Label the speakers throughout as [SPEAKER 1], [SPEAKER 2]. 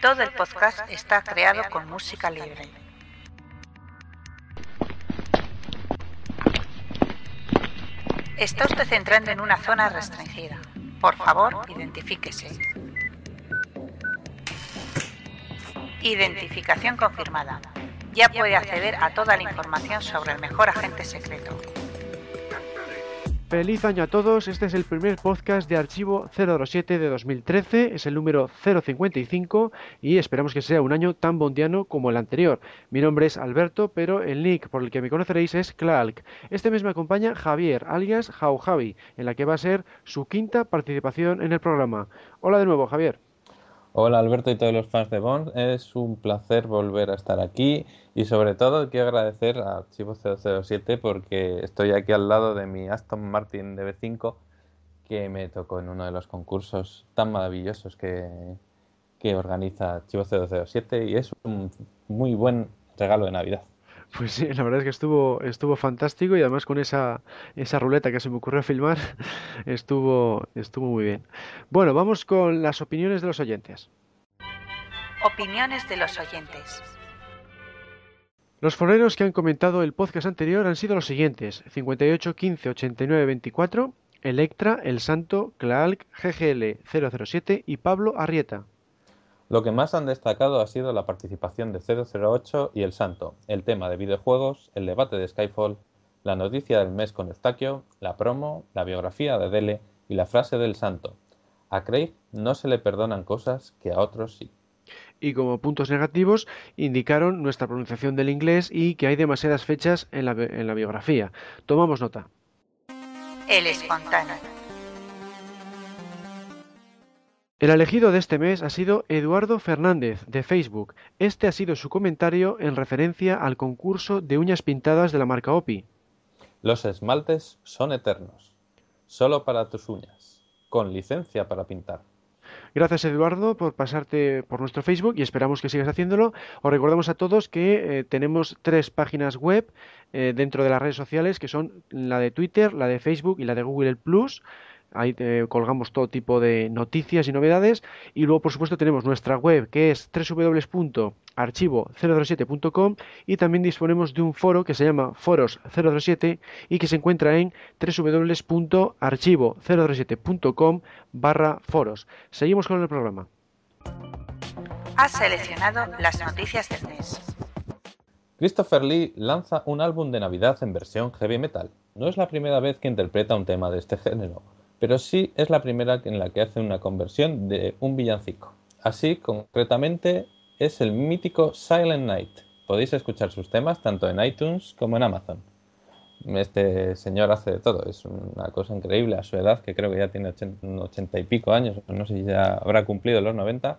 [SPEAKER 1] Todo el podcast está creado con música libre. Está usted entrando en una zona restringida. Por favor, identifíquese. Identificación confirmada. Ya puede acceder a toda la información sobre el mejor agente secreto.
[SPEAKER 2] Feliz año a todos, este es el primer podcast de Archivo 007 de 2013, es el número 055 y esperamos que sea un año tan bondiano como el anterior. Mi nombre es Alberto, pero el nick por el que me conoceréis es Clark. Este mes me acompaña Javier, alias Jaujavi, en la que va a ser su quinta participación en el programa. Hola de nuevo, Javier. Hola
[SPEAKER 3] Alberto y todos los fans de Bond, es un placer volver a estar aquí y sobre todo quiero agradecer a Archivo 007 porque estoy aquí al lado de mi Aston Martin DB5 que me tocó en uno de los concursos tan maravillosos que, que organiza Archivo 007 y es un muy buen regalo de Navidad.
[SPEAKER 2] Pues sí, la verdad es que estuvo, estuvo fantástico y además con esa, ruleta que se me ocurrió filmar, estuvo, estuvo muy bien. Bueno, vamos con las opiniones de los oyentes.
[SPEAKER 1] Opiniones de los oyentes.
[SPEAKER 2] Los foreros que han comentado el podcast anterior han sido los siguientes: 58 Electra, El Santo, Claalc, GGL 007 y Pablo Arrieta.
[SPEAKER 3] Lo que más han destacado ha sido la participación de 008 y El Santo, el tema de videojuegos, el debate de Skyfall, la noticia del mes con Eustaquio, la promo, la biografía de Dele y la frase del Santo. A Craig no se le perdonan cosas que a otros
[SPEAKER 2] sí. Y como puntos negativos indicaron nuestra pronunciación del inglés y que hay demasiadas fechas en la, en la biografía. Tomamos nota.
[SPEAKER 1] El espontáneo.
[SPEAKER 2] El elegido de este mes ha sido Eduardo Fernández, de Facebook. Este ha sido su comentario en referencia al concurso de uñas pintadas de la marca OPI.
[SPEAKER 3] Los esmaltes son eternos, solo para tus uñas, con licencia para pintar.
[SPEAKER 2] Gracias Eduardo por pasarte por nuestro Facebook y esperamos que sigas haciéndolo. Os recordamos a todos que eh, tenemos tres páginas web eh, dentro de las redes sociales que son la de Twitter, la de Facebook y la de Google Plus Ahí colgamos todo tipo de noticias y novedades. Y luego, por supuesto, tenemos nuestra web que es www.archivo007.com y también disponemos de un foro que se llama Foros007 y que se encuentra en www.archivo007.com barra foros. Seguimos con el programa.
[SPEAKER 1] Has seleccionado las noticias del mes.
[SPEAKER 2] Christopher Lee
[SPEAKER 3] lanza un álbum de Navidad en versión heavy metal. No es la primera vez que interpreta un tema de este género pero sí es la primera en la que hace una conversión de un villancico. Así, concretamente, es el mítico Silent Night. Podéis escuchar sus temas tanto en iTunes como en Amazon. Este señor hace de todo, es una cosa increíble a su edad, que creo que ya tiene ochenta y pico años, no sé si ya habrá cumplido los 90,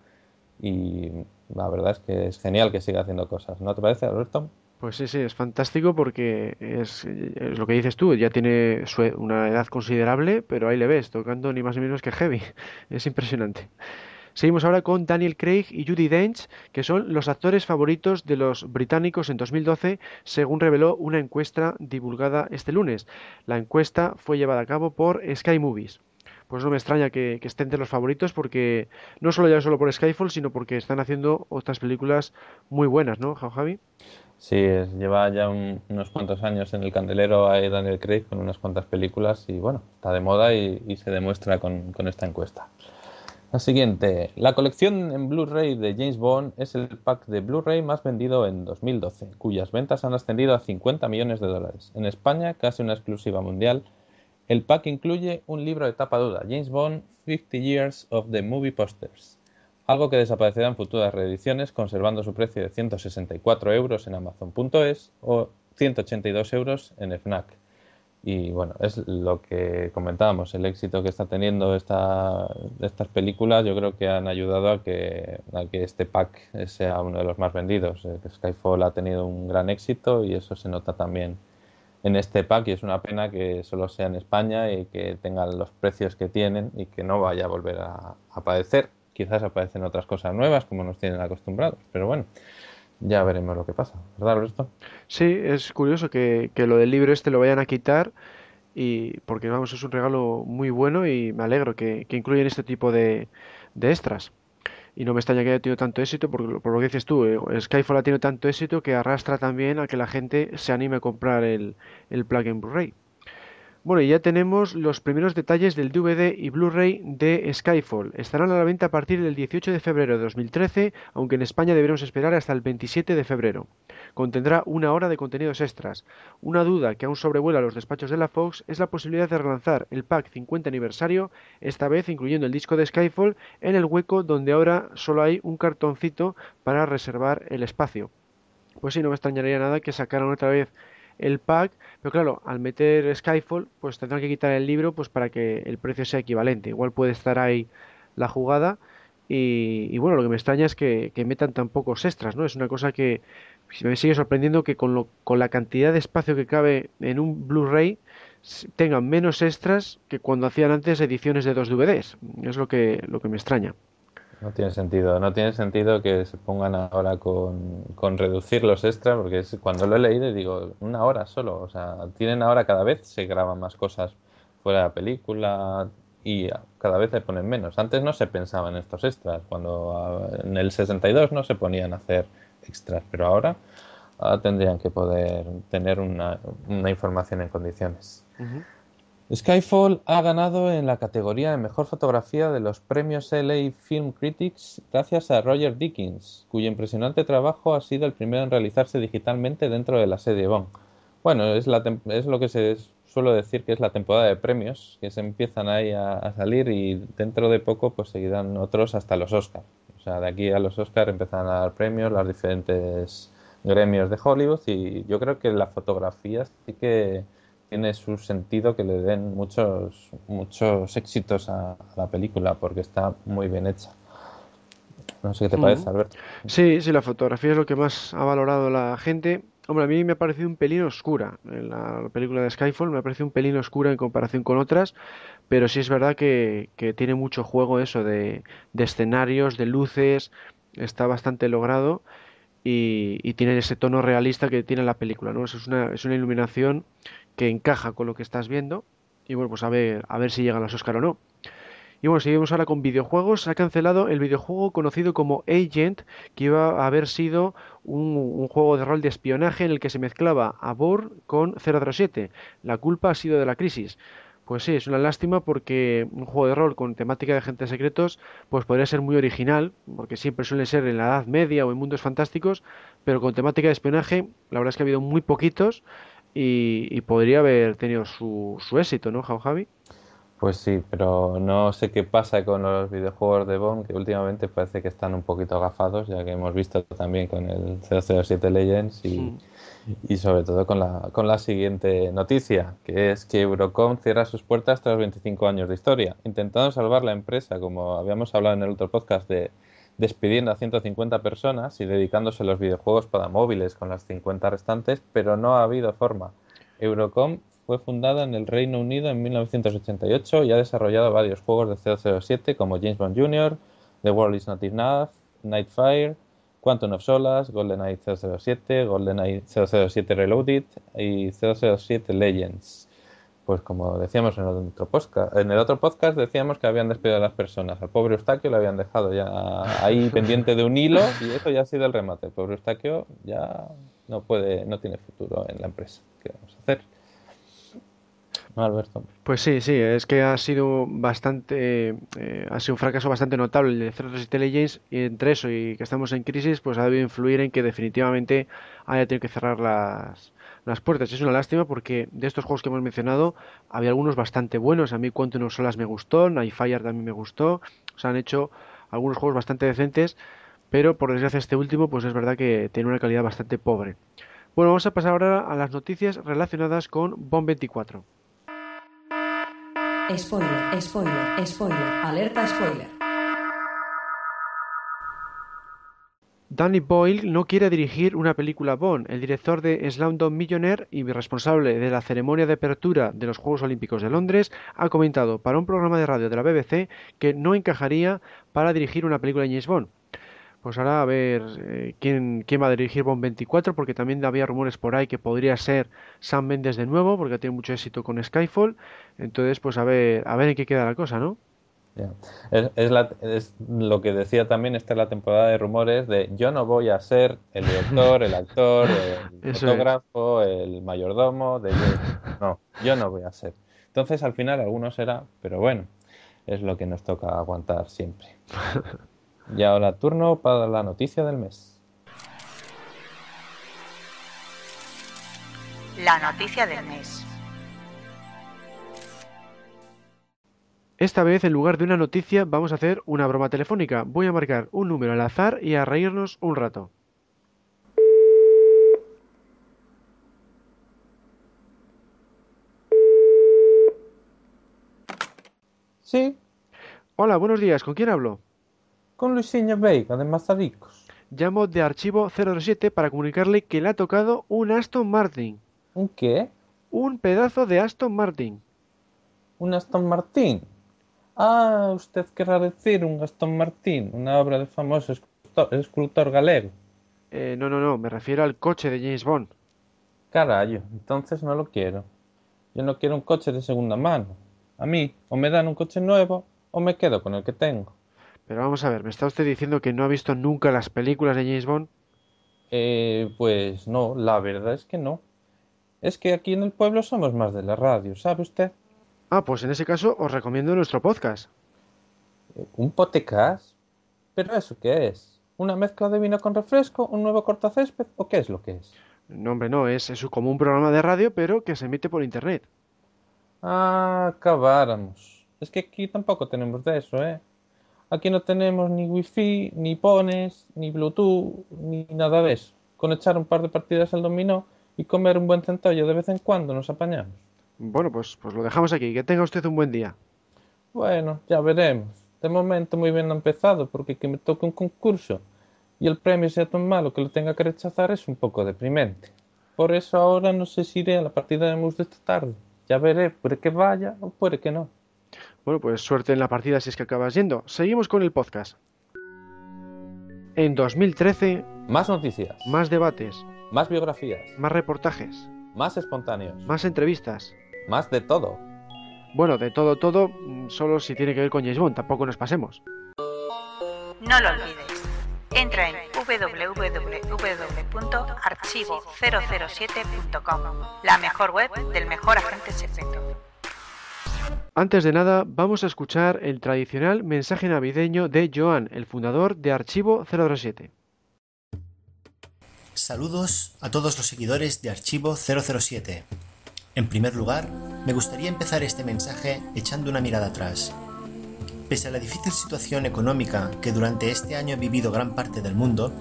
[SPEAKER 3] y la verdad es que es genial que siga haciendo cosas. ¿No te parece, Alberto?
[SPEAKER 2] Pues sí, sí, es fantástico porque es, lo que dices tú, ya tiene e, una edad considerable, pero ahí le ves, tocando ni más ni menos que heavy. Es impresionante. Seguimos ahora con Daniel Craig y Judy Dench, que son los actores favoritos de los británicos en 2012, según reveló una encuesta divulgada este lunes. La encuesta fue llevada a cabo por Sky Movies. Pues no me extraña que, estén entre los favoritos porque no solo ya solo por Skyfall, sino porque están haciendo otras películas muy buenas, ¿no, Javi?
[SPEAKER 3] Sí, lleva ya unos cuantos años en el candelero a Daniel Craig con unas cuantas películas y bueno, está de moda y, se demuestra con, esta encuesta. La siguiente, la colección en Blu-ray de James Bond es el pack de Blu-ray más vendido en 2012, cuyas ventas han ascendido a 50 millones de dólares. En España, casi una exclusiva mundial, el pack incluye un libro de tapa duda, James Bond 50 Years of the Movie Posters, algo que desaparecerá en futuras reediciones conservando su precio de 164 euros en Amazon.es o 182 euros en FNAC. Y bueno, es lo que comentábamos, el éxito que está teniendo esta, estas películas yo creo que han ayudado a que, que este pack sea uno de los más vendidos. Eh, Skyfall ha tenido un gran éxito y eso se nota también en este pack y es una pena que solo sea en España y que tengan los precios que tienen y que no vaya a volver a, a aparecer quizás aparecen otras cosas nuevas como nos tienen acostumbrados, pero bueno. Ya veremos lo que pasa,
[SPEAKER 2] ¿verdad, Alberto? Sí, es curioso que, lo del libro este lo vayan a quitar y porque vamos, es un regalo muy bueno y me alegro que, que incluyen este tipo de, de, extras. Y no me extraña que haya tenido tanto éxito, porque por lo que dices tú, eh, Skyfall ha tenido tanto éxito que arrastra también a que la gente se anime a comprar el, el plugin Blu-ray. Bueno, y ya tenemos los primeros detalles del DVD y Blu-ray de Skyfall. Estarán a la venta a partir del 18 de febrero de 2013, aunque en España deberemos esperar hasta el 27 de febrero. Contendrá una hora de contenidos extras. Una duda que aún sobrevuela los despachos de la Fox es la posibilidad de relanzar el pack 50 aniversario, esta vez incluyendo el disco de Skyfall, en el hueco donde ahora solo hay un cartoncito para reservar el espacio. Pues sí, no me extrañaría nada que sacaran otra vez el pack, pero claro, al meter Skyfall, pues tendrán que quitar el libro pues para que el precio sea equivalente. Igual puede estar ahí la jugada. Y, bueno, lo que me extraña es que, metan tan pocos extras, ¿no? Es una cosa que me sigue sorprendiendo que con, la cantidad de espacio que cabe en un Blu-ray tengan menos extras que cuando hacían antes ediciones de dos DVDs. Es lo que, lo que me extraña.
[SPEAKER 3] No tiene sentido, no tiene sentido que se pongan ahora con, con reducir los extras, porque es, cuando lo he leído digo, una hora solo, o sea, tienen ahora cada vez se graban más cosas fuera de la película y cada vez le ponen menos. Antes no se pensaba en estos extras, cuando ah, en el 62 no se ponían a hacer extras, pero ahora, tendrían que poder tener una, información en condiciones. Skyfall ha ganado en la categoría de mejor fotografía de los premios LA Film Critics gracias a Roger Dickens, cuyo impresionante trabajo ha sido el primero en realizarse digitalmente dentro de la sede Bond. Bueno, es, es lo que se suelo decir que es la temporada de premios, que se empiezan ahí a, salir y dentro de poco pues seguirán otros hasta los Oscars. O sea, de aquí a los Oscars empiezan a dar premios los diferentes gremios de Hollywood y yo creo que la fotografía sí que tiene su sentido que le den muchos, muchos éxitos a, la película porque está muy bien hecha. No sé qué te parece,
[SPEAKER 2] Alberto. Sí, sí, la fotografía es lo que más ha valorado la gente. Hombre, a mí me ha parecido un pelín oscura. En la película de Skyfall me ha parecido un pelín oscura en comparación con otras, pero sí es verdad que, tiene mucho juego eso de, escenarios, de luces, está bastante logrado y, y, tiene ese tono realista que tiene la película. ¿no? Es, una, es una iluminación que encaja con lo que estás viendo. Y bueno, pues a ver, a ver si llegan los Oscar o no. Y bueno, seguimos ahora con videojuegos. Se ha cancelado el videojuego conocido como Agent, que iba a haber sido un, juego de rol de espionaje en el que se mezclaba a con 007. La culpa ha sido de la crisis. Pues sí, es una lástima porque un juego de rol con temática de agentes secretos pues podría ser muy original, porque siempre suele ser en la Edad Media o en mundos fantásticos, pero con temática de espionaje, la verdad es que ha habido muy poquitos y, podría haber tenido su, su éxito, ¿no, Javi? Pues
[SPEAKER 3] sí, pero no sé qué pasa con los videojuegos de Bond, que últimamente parece que están un poquito agafados, ya que hemos visto también con el 007 Legends y, sobre todo con la, con la siguiente noticia, que es que Eurocom cierra sus puertas tras 25 años de historia, intentando salvar la empresa, como habíamos hablado en el otro podcast de despidiendo a 150 personas y dedicándose a los videojuegos para móviles con las 50 restantes, pero no ha habido forma. Eurocom fue fundada en el Reino Unido en 1988 y ha desarrollado varios juegos de 007 como James Bond Jr., The World Is Not Enough, Nightfire, Quantum of Solace, GoldenEye 007, GoldenEye 007 Reloaded y 007 Legends pues como decíamos en el otro podcast, decíamos que habían despedido a las personas. Al pobre Eustaquio lo habían dejado ya ahí pendiente de un hilo y eso ya ha sido el remate. El pobre Eustaquio ya no puede, no tiene futuro en la empresa. ¿Qué
[SPEAKER 2] vamos a hacer? Alberto. Pues sí, sí, es que ha sido bastante, eh, ha sido un fracaso bastante notable el de Threat Intelligence y entre eso y que estamos en crisis, pues ha debido influir en que definitivamente haya tenido que cerrar las, las puertas. Es una lástima porque de estos juegos que hemos mencionado había algunos bastante buenos. A mí Quantum no Solas me gustó, Nightfire también me gustó. se han hecho algunos juegos bastante decentes, pero por desgracia este último pues es verdad que tiene una calidad bastante pobre. Bueno, vamos a pasar ahora a las noticias relacionadas con Bomb 24.
[SPEAKER 1] Spoiler, spoiler, spoiler, alerta spoiler.
[SPEAKER 2] Danny Boyle no quiere dirigir una película Bond. El director de Slumdog Millionaire y responsable de la ceremonia de apertura de los Juegos Olímpicos de Londres ha comentado para un programa de radio de la BBC que no encajaría para dirigir una película de James Bond. Pues ahora a ver eh, ¿quién, quién va a dirigir Bond 24, porque también había rumores por ahí que podría ser Sam Mendes de nuevo, porque tiene mucho éxito con Skyfall. Entonces, pues a ver, a ver en qué queda la cosa, ¿no?
[SPEAKER 3] Es, lo que decía también, esta la temporada de rumores de yo no voy a ser el director, el actor, el
[SPEAKER 2] fotógrafo,
[SPEAKER 3] el mayordomo, de no, yo no voy a ser. Entonces al final algunos será, pero bueno, es lo que nos toca aguantar siempre. Y ahora turno para la noticia del mes.
[SPEAKER 1] La noticia del mes.
[SPEAKER 2] Esta vez, en lugar de una noticia, vamos a hacer una broma telefónica. Voy a marcar un número al azar y a reírnos un rato. Sí. Hola, buenos días. ¿Con quién hablo? Con Luisinha Veiga, de Mazaricos. Llamo de archivo 07 para comunicarle que le ha tocado un Aston Martin. ¿Un qué? Un pedazo de Aston Martin. ¿Un Aston Martin?
[SPEAKER 3] Ah, usted querrá decir un Gastón Martín, una obra del famoso escultor, escultor Eh, no, no, no, me refiero al coche de James Bond. Carayo, entonces no lo quiero. Yo no quiero un coche de segunda mano. A mí, o me dan
[SPEAKER 2] un coche nuevo, o me quedo con el que tengo. Pero vamos a ver, ¿me está usted diciendo que no ha visto nunca las películas de James Bond? Eh, pues no, la verdad es que no.
[SPEAKER 3] Es que aquí en el pueblo somos más de la radio, ¿sabe usted? Ah, pues en ese caso os recomiendo nuestro podcast. ¿Un podcast? ¿Pero eso qué es?
[SPEAKER 2] ¿Una mezcla de vino con refresco? ¿Un nuevo cortacésped? ¿O qué es lo que es? No, hombre, no, es, es como un programa de radio, pero que se emite por internet. Ah, acabáramos.
[SPEAKER 3] Es que aquí tampoco tenemos de eso, ¿eh? Aquí no tenemos ni wifi, ni pones, ni bluetooth, ni nada de eso. Con echar un par de partidas al dominó y comer un buen centollo de vez en cuando nos apañamos. Bueno, pues, pues lo dejamos aquí. Que tenga usted un buen día. Bueno, ya veremos. De momento muy bien empezado, porque que me toque un concurso y el premio sea tan malo que lo tenga que rechazar es un poco deprimente. Por eso ahora no
[SPEAKER 2] sé si iré a la partida de Mus de esta tarde. Ya veré, puede que vaya o puede que no. Bueno, pues suerte en la partida si es que acabas yendo. Seguimos con el podcast. En 2013... Más noticias. Más debates. Más biografías. Más reportajes. Más espontáneos. Más entrevistas. Más de todo. Bueno, de todo, todo, mm, solo si tiene que ver con James Bond, tampoco nos pasemos.
[SPEAKER 3] No lo olvides.
[SPEAKER 1] Entra en www.archivo007.com, la mejor web del mejor agente secreto.
[SPEAKER 2] Antes de nada, vamos a escuchar el tradicional mensaje navideño de Joan, el fundador de Archivo 007.
[SPEAKER 4] Saludos a todos los seguidores de Archivo 007. En primer lugar, me gustaría empezar este mensaje echando una mirada atrás. Pese a la difícil situación económica que durante este año ha vivido gran parte del mundo,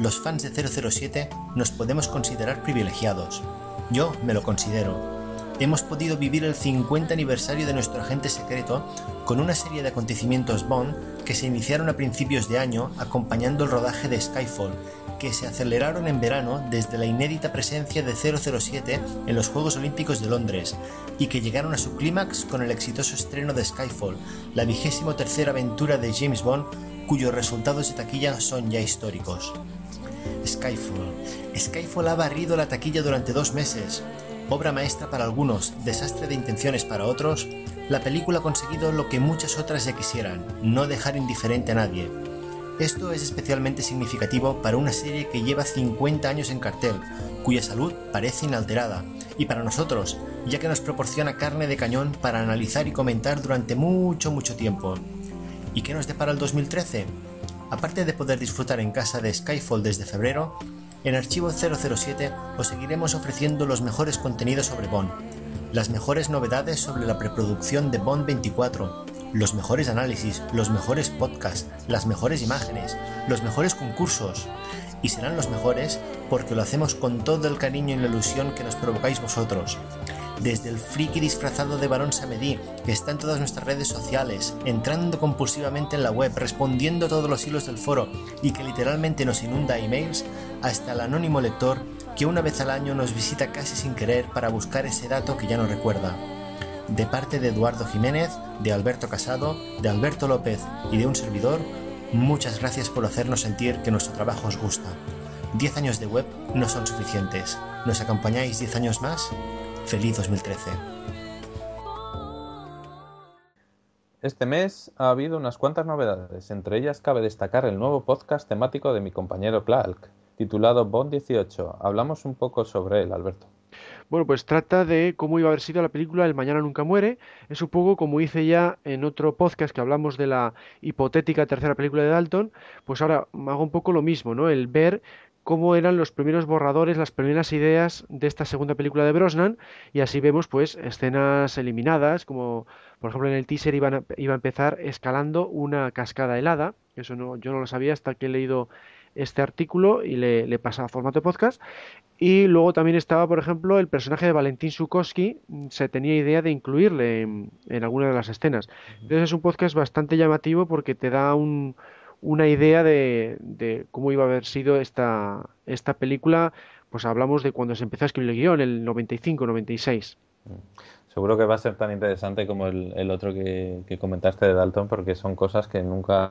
[SPEAKER 4] los fans de 007 nos podemos considerar privilegiados. Yo me lo considero, hemos podido vivir el 50 aniversario de nuestro agente secreto con una serie de acontecimientos Bond que se iniciaron a principios de año acompañando el rodaje de Skyfall, que se aceleraron en verano desde la inédita presencia de 007 en los Juegos Olímpicos de Londres y que llegaron a su clímax con el exitoso estreno de Skyfall, la vigésimo tercera aventura de James Bond cuyos resultados de taquilla son ya históricos. Skyfall. Skyfall ha barrido la taquilla durante dos meses, obra maestra para algunos, desastre de intenciones para otros, la película ha conseguido lo que muchas otras ya quisieran, no dejar indiferente a nadie. Esto es especialmente significativo para una serie que lleva 50 años en cartel, cuya salud parece inalterada, y para nosotros, ya que nos proporciona carne de cañón para analizar y comentar durante mucho, mucho tiempo. ¿Y qué nos depara el 2013? Aparte de poder disfrutar en casa de Skyfall desde febrero, en Archivo 007 os seguiremos ofreciendo los mejores contenidos sobre Bond, las mejores novedades sobre la preproducción de Bond 24, los mejores análisis, los mejores podcasts, las mejores imágenes, los mejores concursos. Y serán los mejores porque lo hacemos con todo el cariño y la ilusión que nos provocáis vosotros desde el friki disfrazado de Barón Samedi que está en todas nuestras redes sociales, entrando compulsivamente en la web, respondiendo todos los hilos del foro y que literalmente nos inunda emails, hasta el anónimo lector que una vez al año nos visita casi sin querer para buscar ese dato que ya no recuerda. De parte de Eduardo Jiménez, de Alberto Casado, de Alberto López y de un servidor, muchas gracias por hacernos sentir que nuestro trabajo os gusta. Diez años de web no son suficientes. ¿Nos acompañáis diez años más? Feliz 2013.
[SPEAKER 3] Este mes ha habido unas cuantas novedades, entre ellas cabe destacar el nuevo podcast temático de mi compañero Clark, titulado Bond 18. Hablamos un poco sobre él, Alberto.
[SPEAKER 2] Bueno, pues trata de cómo iba a haber sido la película El Mañana Nunca Muere. Es un poco como hice ya en otro podcast que hablamos de la hipotética tercera película de Dalton. Pues ahora hago un poco lo mismo, ¿no? El ver cómo eran los primeros borradores, las primeras ideas de esta segunda película de Brosnan y así vemos pues escenas eliminadas, como por ejemplo en el teaser iba a empezar escalando una cascada helada, eso no, yo no lo sabía hasta que he leído este artículo y le, pasaba a formato podcast. Y luego también estaba, por ejemplo, el personaje de Valentín Sukoski, se tenía idea de incluirle en, en alguna de las escenas. Entonces es un podcast bastante llamativo porque te da un, una idea de, cómo iba a haber sido esta, esta película, pues hablamos de cuando se empezó a escribir el guión, el 95-96. Mm.
[SPEAKER 3] Seguro que va a ser tan interesante como el, otro que, comentaste de Dalton, porque son cosas que nunca,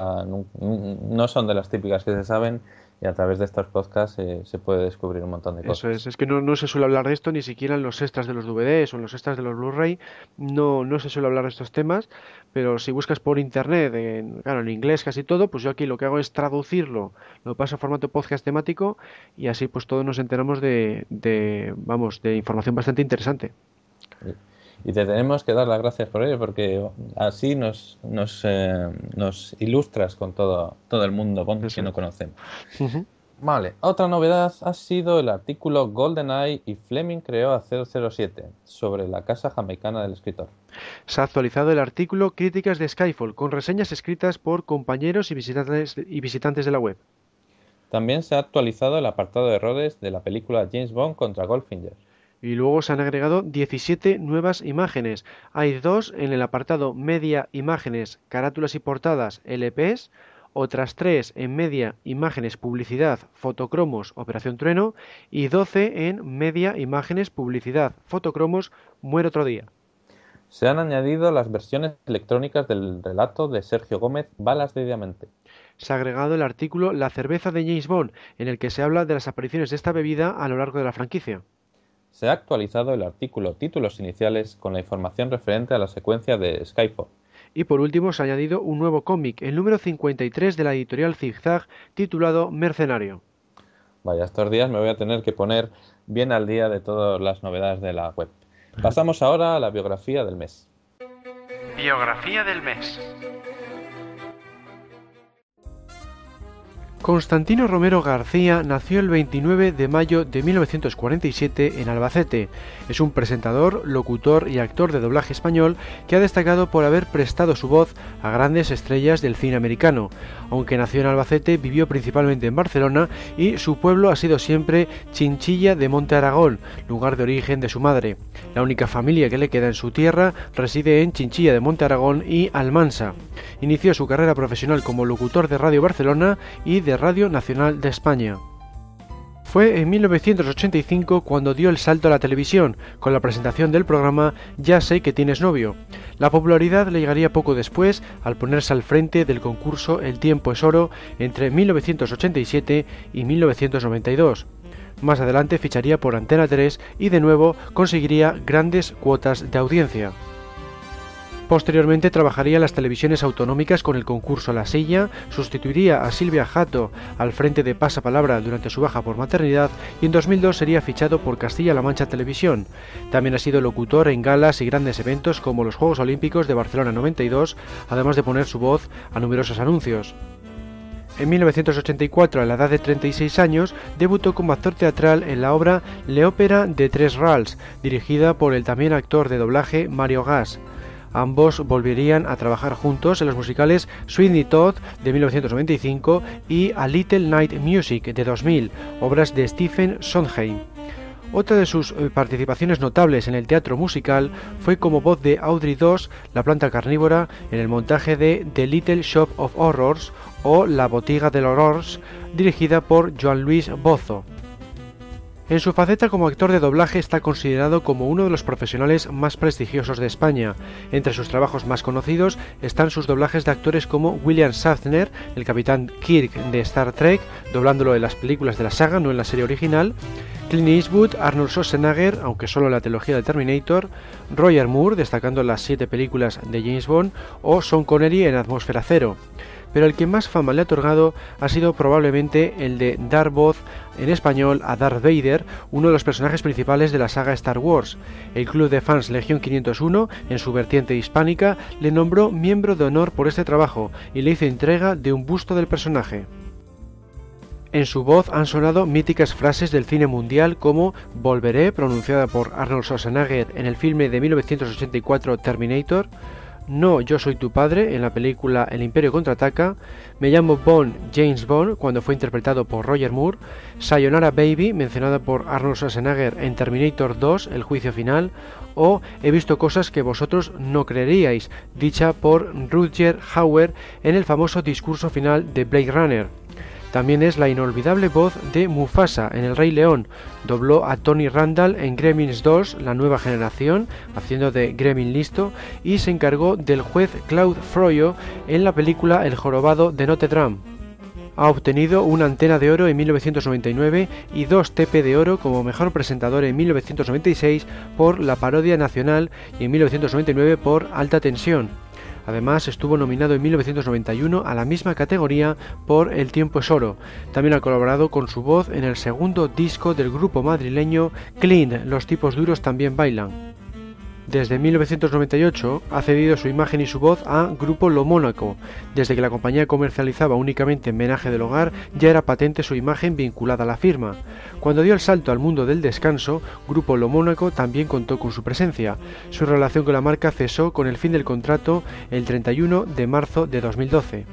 [SPEAKER 3] no son de las típicas que se saben y a través de estos podcasts eh, se puede descubrir un montón de cosas. Eso
[SPEAKER 2] es, es que no, se suele hablar de esto ni siquiera en los extras de los DVDs o en los extras de los Blu-ray, no, no se suele hablar de estos temas, pero si buscas por internet, en, claro, en inglés casi todo, pues yo aquí lo que hago es traducirlo, lo paso a formato podcast temático y así pues todos nos enteramos de, de vamos, de información bastante interesante
[SPEAKER 3] y te tenemos que dar las gracias por ello porque así nos, eh, ilustras con todo, todo el mundo con que no conocemos. Vale, otra novedad ha sido el artículo GoldenEye y Fleming creó a
[SPEAKER 2] 007 sobre la casa jamaicana del escritor. Se ha actualizado el artículo Críticas de Skyfall con reseñas escritas por compañeros y visitantes, y visitantes de la web.
[SPEAKER 3] También se ha actualizado el apartado de errores de la película James Bond contra Goldfinger
[SPEAKER 2] y luego se han agregado 17 nuevas imágenes. Hay dos en el apartado media imágenes, carátulas y portadas LPs, otras tres en media imágenes publicidad, fotocromos, operación trueno y 12 en media imágenes publicidad, fotocromos, muere otro día. Se han añadido las versiones electrónicas del relato de Sergio Gómez, Balas de Diamante se ha agregado el artículo La cerveza de James Bond, en el que se habla de las apariciones de esta bebida a lo largo de la franquicia
[SPEAKER 3] se ha actualizado el artículo títulos iniciales con la información referente a la secuencia de Skype.
[SPEAKER 2] Y por último se ha añadido un nuevo cómic, el número 53 de la editorial Zigzag, titulado Mercenario.
[SPEAKER 3] Vaya, estos días me voy a tener que poner bien al día de todas las novedades de la web. Pasamos ahora a la biografía del mes.
[SPEAKER 2] Biografía del mes. Constantino Romero García nació el 29 de mayo de 1947 en Albacete. Es un presentador, locutor y actor de doblaje español que ha destacado por haber prestado su voz a grandes estrellas del cine americano. Aunque nació en Albacete, vivió principalmente en Barcelona y su pueblo ha sido siempre Chinchilla de Monte Aragón, lugar de origen de su madre. La única familia que le queda en su tierra reside en Chinchilla de Monte Aragón y Almansa. Inició su carrera profesional como locutor de Radio Barcelona y de Radio Nacional de España. Fue en 1985 cuando dio el salto a la televisión, con la presentación del programa Ya sé que tienes novio. La popularidad le llegaría poco después al ponerse al frente del concurso El tiempo es oro entre 1987 y 1992. Más adelante ficharía por Antena 3 y de nuevo conseguiría grandes cuotas de audiencia. Posteriormente trabajaría en las televisiones autonómicas con el concurso La Silla, sustituiría a Silvia Jato al frente de Pasapalabra durante su baja por maternidad y en 2002 sería fichado por Castilla-La Mancha Televisión. También ha sido locutor en galas y grandes eventos como los Juegos Olímpicos de Barcelona 92, además de poner su voz a numerosos anuncios. En 1984, a la edad de 36 años, debutó como actor teatral en la obra Le Ópera de Tres Rals, dirigida por el también actor de doblaje Mario Gas. Ambos volverían a trabajar juntos en los musicales Sweeney Todd de 1995 y A Little Night Music de 2000, obras de Stephen Sondheim. Otra de sus eh, participaciones notables en el teatro musical fue como voz de Audrey II, la planta carnívora, en el montaje de The Little Shop of Horrors o La Botiga del Horrors, dirigida por Joan Luis Bozo. En su faceta como actor de doblaje está considerado como uno de los profesionales más prestigiosos de España. Entre sus trabajos más conocidos están sus doblajes de actores como William Shatner, el capitán Kirk de Star Trek, doblándolo en las películas de la saga, no en la serie original, Clint Eastwood, Arnold Schwarzenegger, aunque solo en la trilogía de Terminator, Roger Moore, destacando las siete películas de James Bond, o Sean Connery en Atmósfera Cero pero el que más fama le ha otorgado ha sido probablemente el de dar voz en español a Darth Vader, uno de los personajes principales de la saga Star Wars. El club de fans Legión 501, en su vertiente hispánica, le nombró miembro de honor por este trabajo y le hizo entrega de un busto del personaje. En su voz han sonado míticas frases del cine mundial como Volveré, pronunciada por Arnold Schwarzenegger en el filme de 1984 Terminator, no Yo Soy Tu Padre en la película El Imperio Contraataca, Me llamo Bond James Bond cuando fue interpretado por Roger Moore, Sayonara Baby mencionada por Arnold Schwarzenegger en Terminator 2, El Juicio Final, o He visto cosas que vosotros no creeríais, dicha por Roger Hauer en el famoso discurso final de Blade Runner. También es la inolvidable voz de Mufasa en El Rey León. Dobló a Tony Randall en Gremlins 2, La Nueva Generación, haciendo de Gremlin listo, y se encargó del juez Claude Froyo en la película El Jorobado de Notre Dame ha obtenido una antena de oro en 1999 y dos TP de oro como mejor presentador en 1996 por La Parodia Nacional y en 1999 por Alta Tensión. Además, estuvo nominado en 1991 a la misma categoría por El tiempo es oro. También ha colaborado con su voz en el segundo disco del grupo madrileño Clean, Los tipos duros también bailan. Desde 1998 ha cedido su imagen y su voz a Grupo Lo Desde que la compañía comercializaba únicamente homenaje del hogar, ya era patente su imagen vinculada a la firma. Cuando dio el salto al mundo del descanso, Grupo Lo también contó con su presencia. Su relación con la marca cesó con el fin del contrato el 31 de marzo de 2012.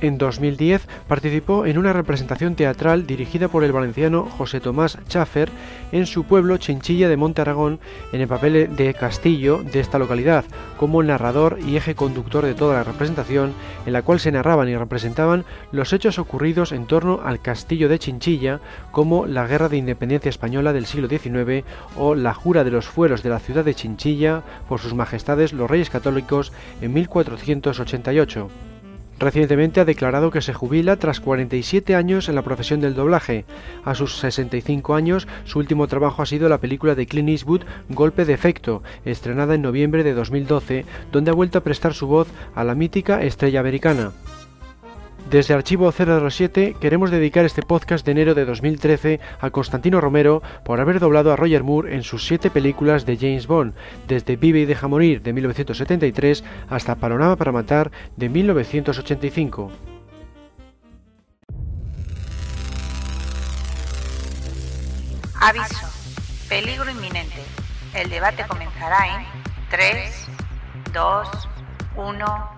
[SPEAKER 2] En 2010 participó en una representación teatral dirigida por el valenciano José Tomás Chaffer en su pueblo Chinchilla de Monte Aragón en el papel de Castillo de esta localidad, como narrador y eje conductor de toda la representación, en la cual se narraban y representaban los hechos ocurridos en torno al Castillo de Chinchilla, como la Guerra de Independencia Española del siglo XIX o la Jura de los Fueros de la ciudad de Chinchilla por sus majestades los Reyes Católicos en 1488. Recientemente ha declarado que se jubila tras 47 años en la profesión del doblaje. A sus 65 años, su último trabajo ha sido la película de Clint Eastwood Golpe de Efecto, estrenada en noviembre de 2012, donde ha vuelto a prestar su voz a la mítica estrella americana. Desde Archivo 007 queremos dedicar este podcast de enero de 2013 a Constantino Romero por haber doblado a Roger Moore en sus siete películas de James Bond, desde Vive y deja morir de 1973 hasta Panorama para matar de 1985.
[SPEAKER 1] Aviso, peligro inminente. El debate comenzará en 3, 2, 1.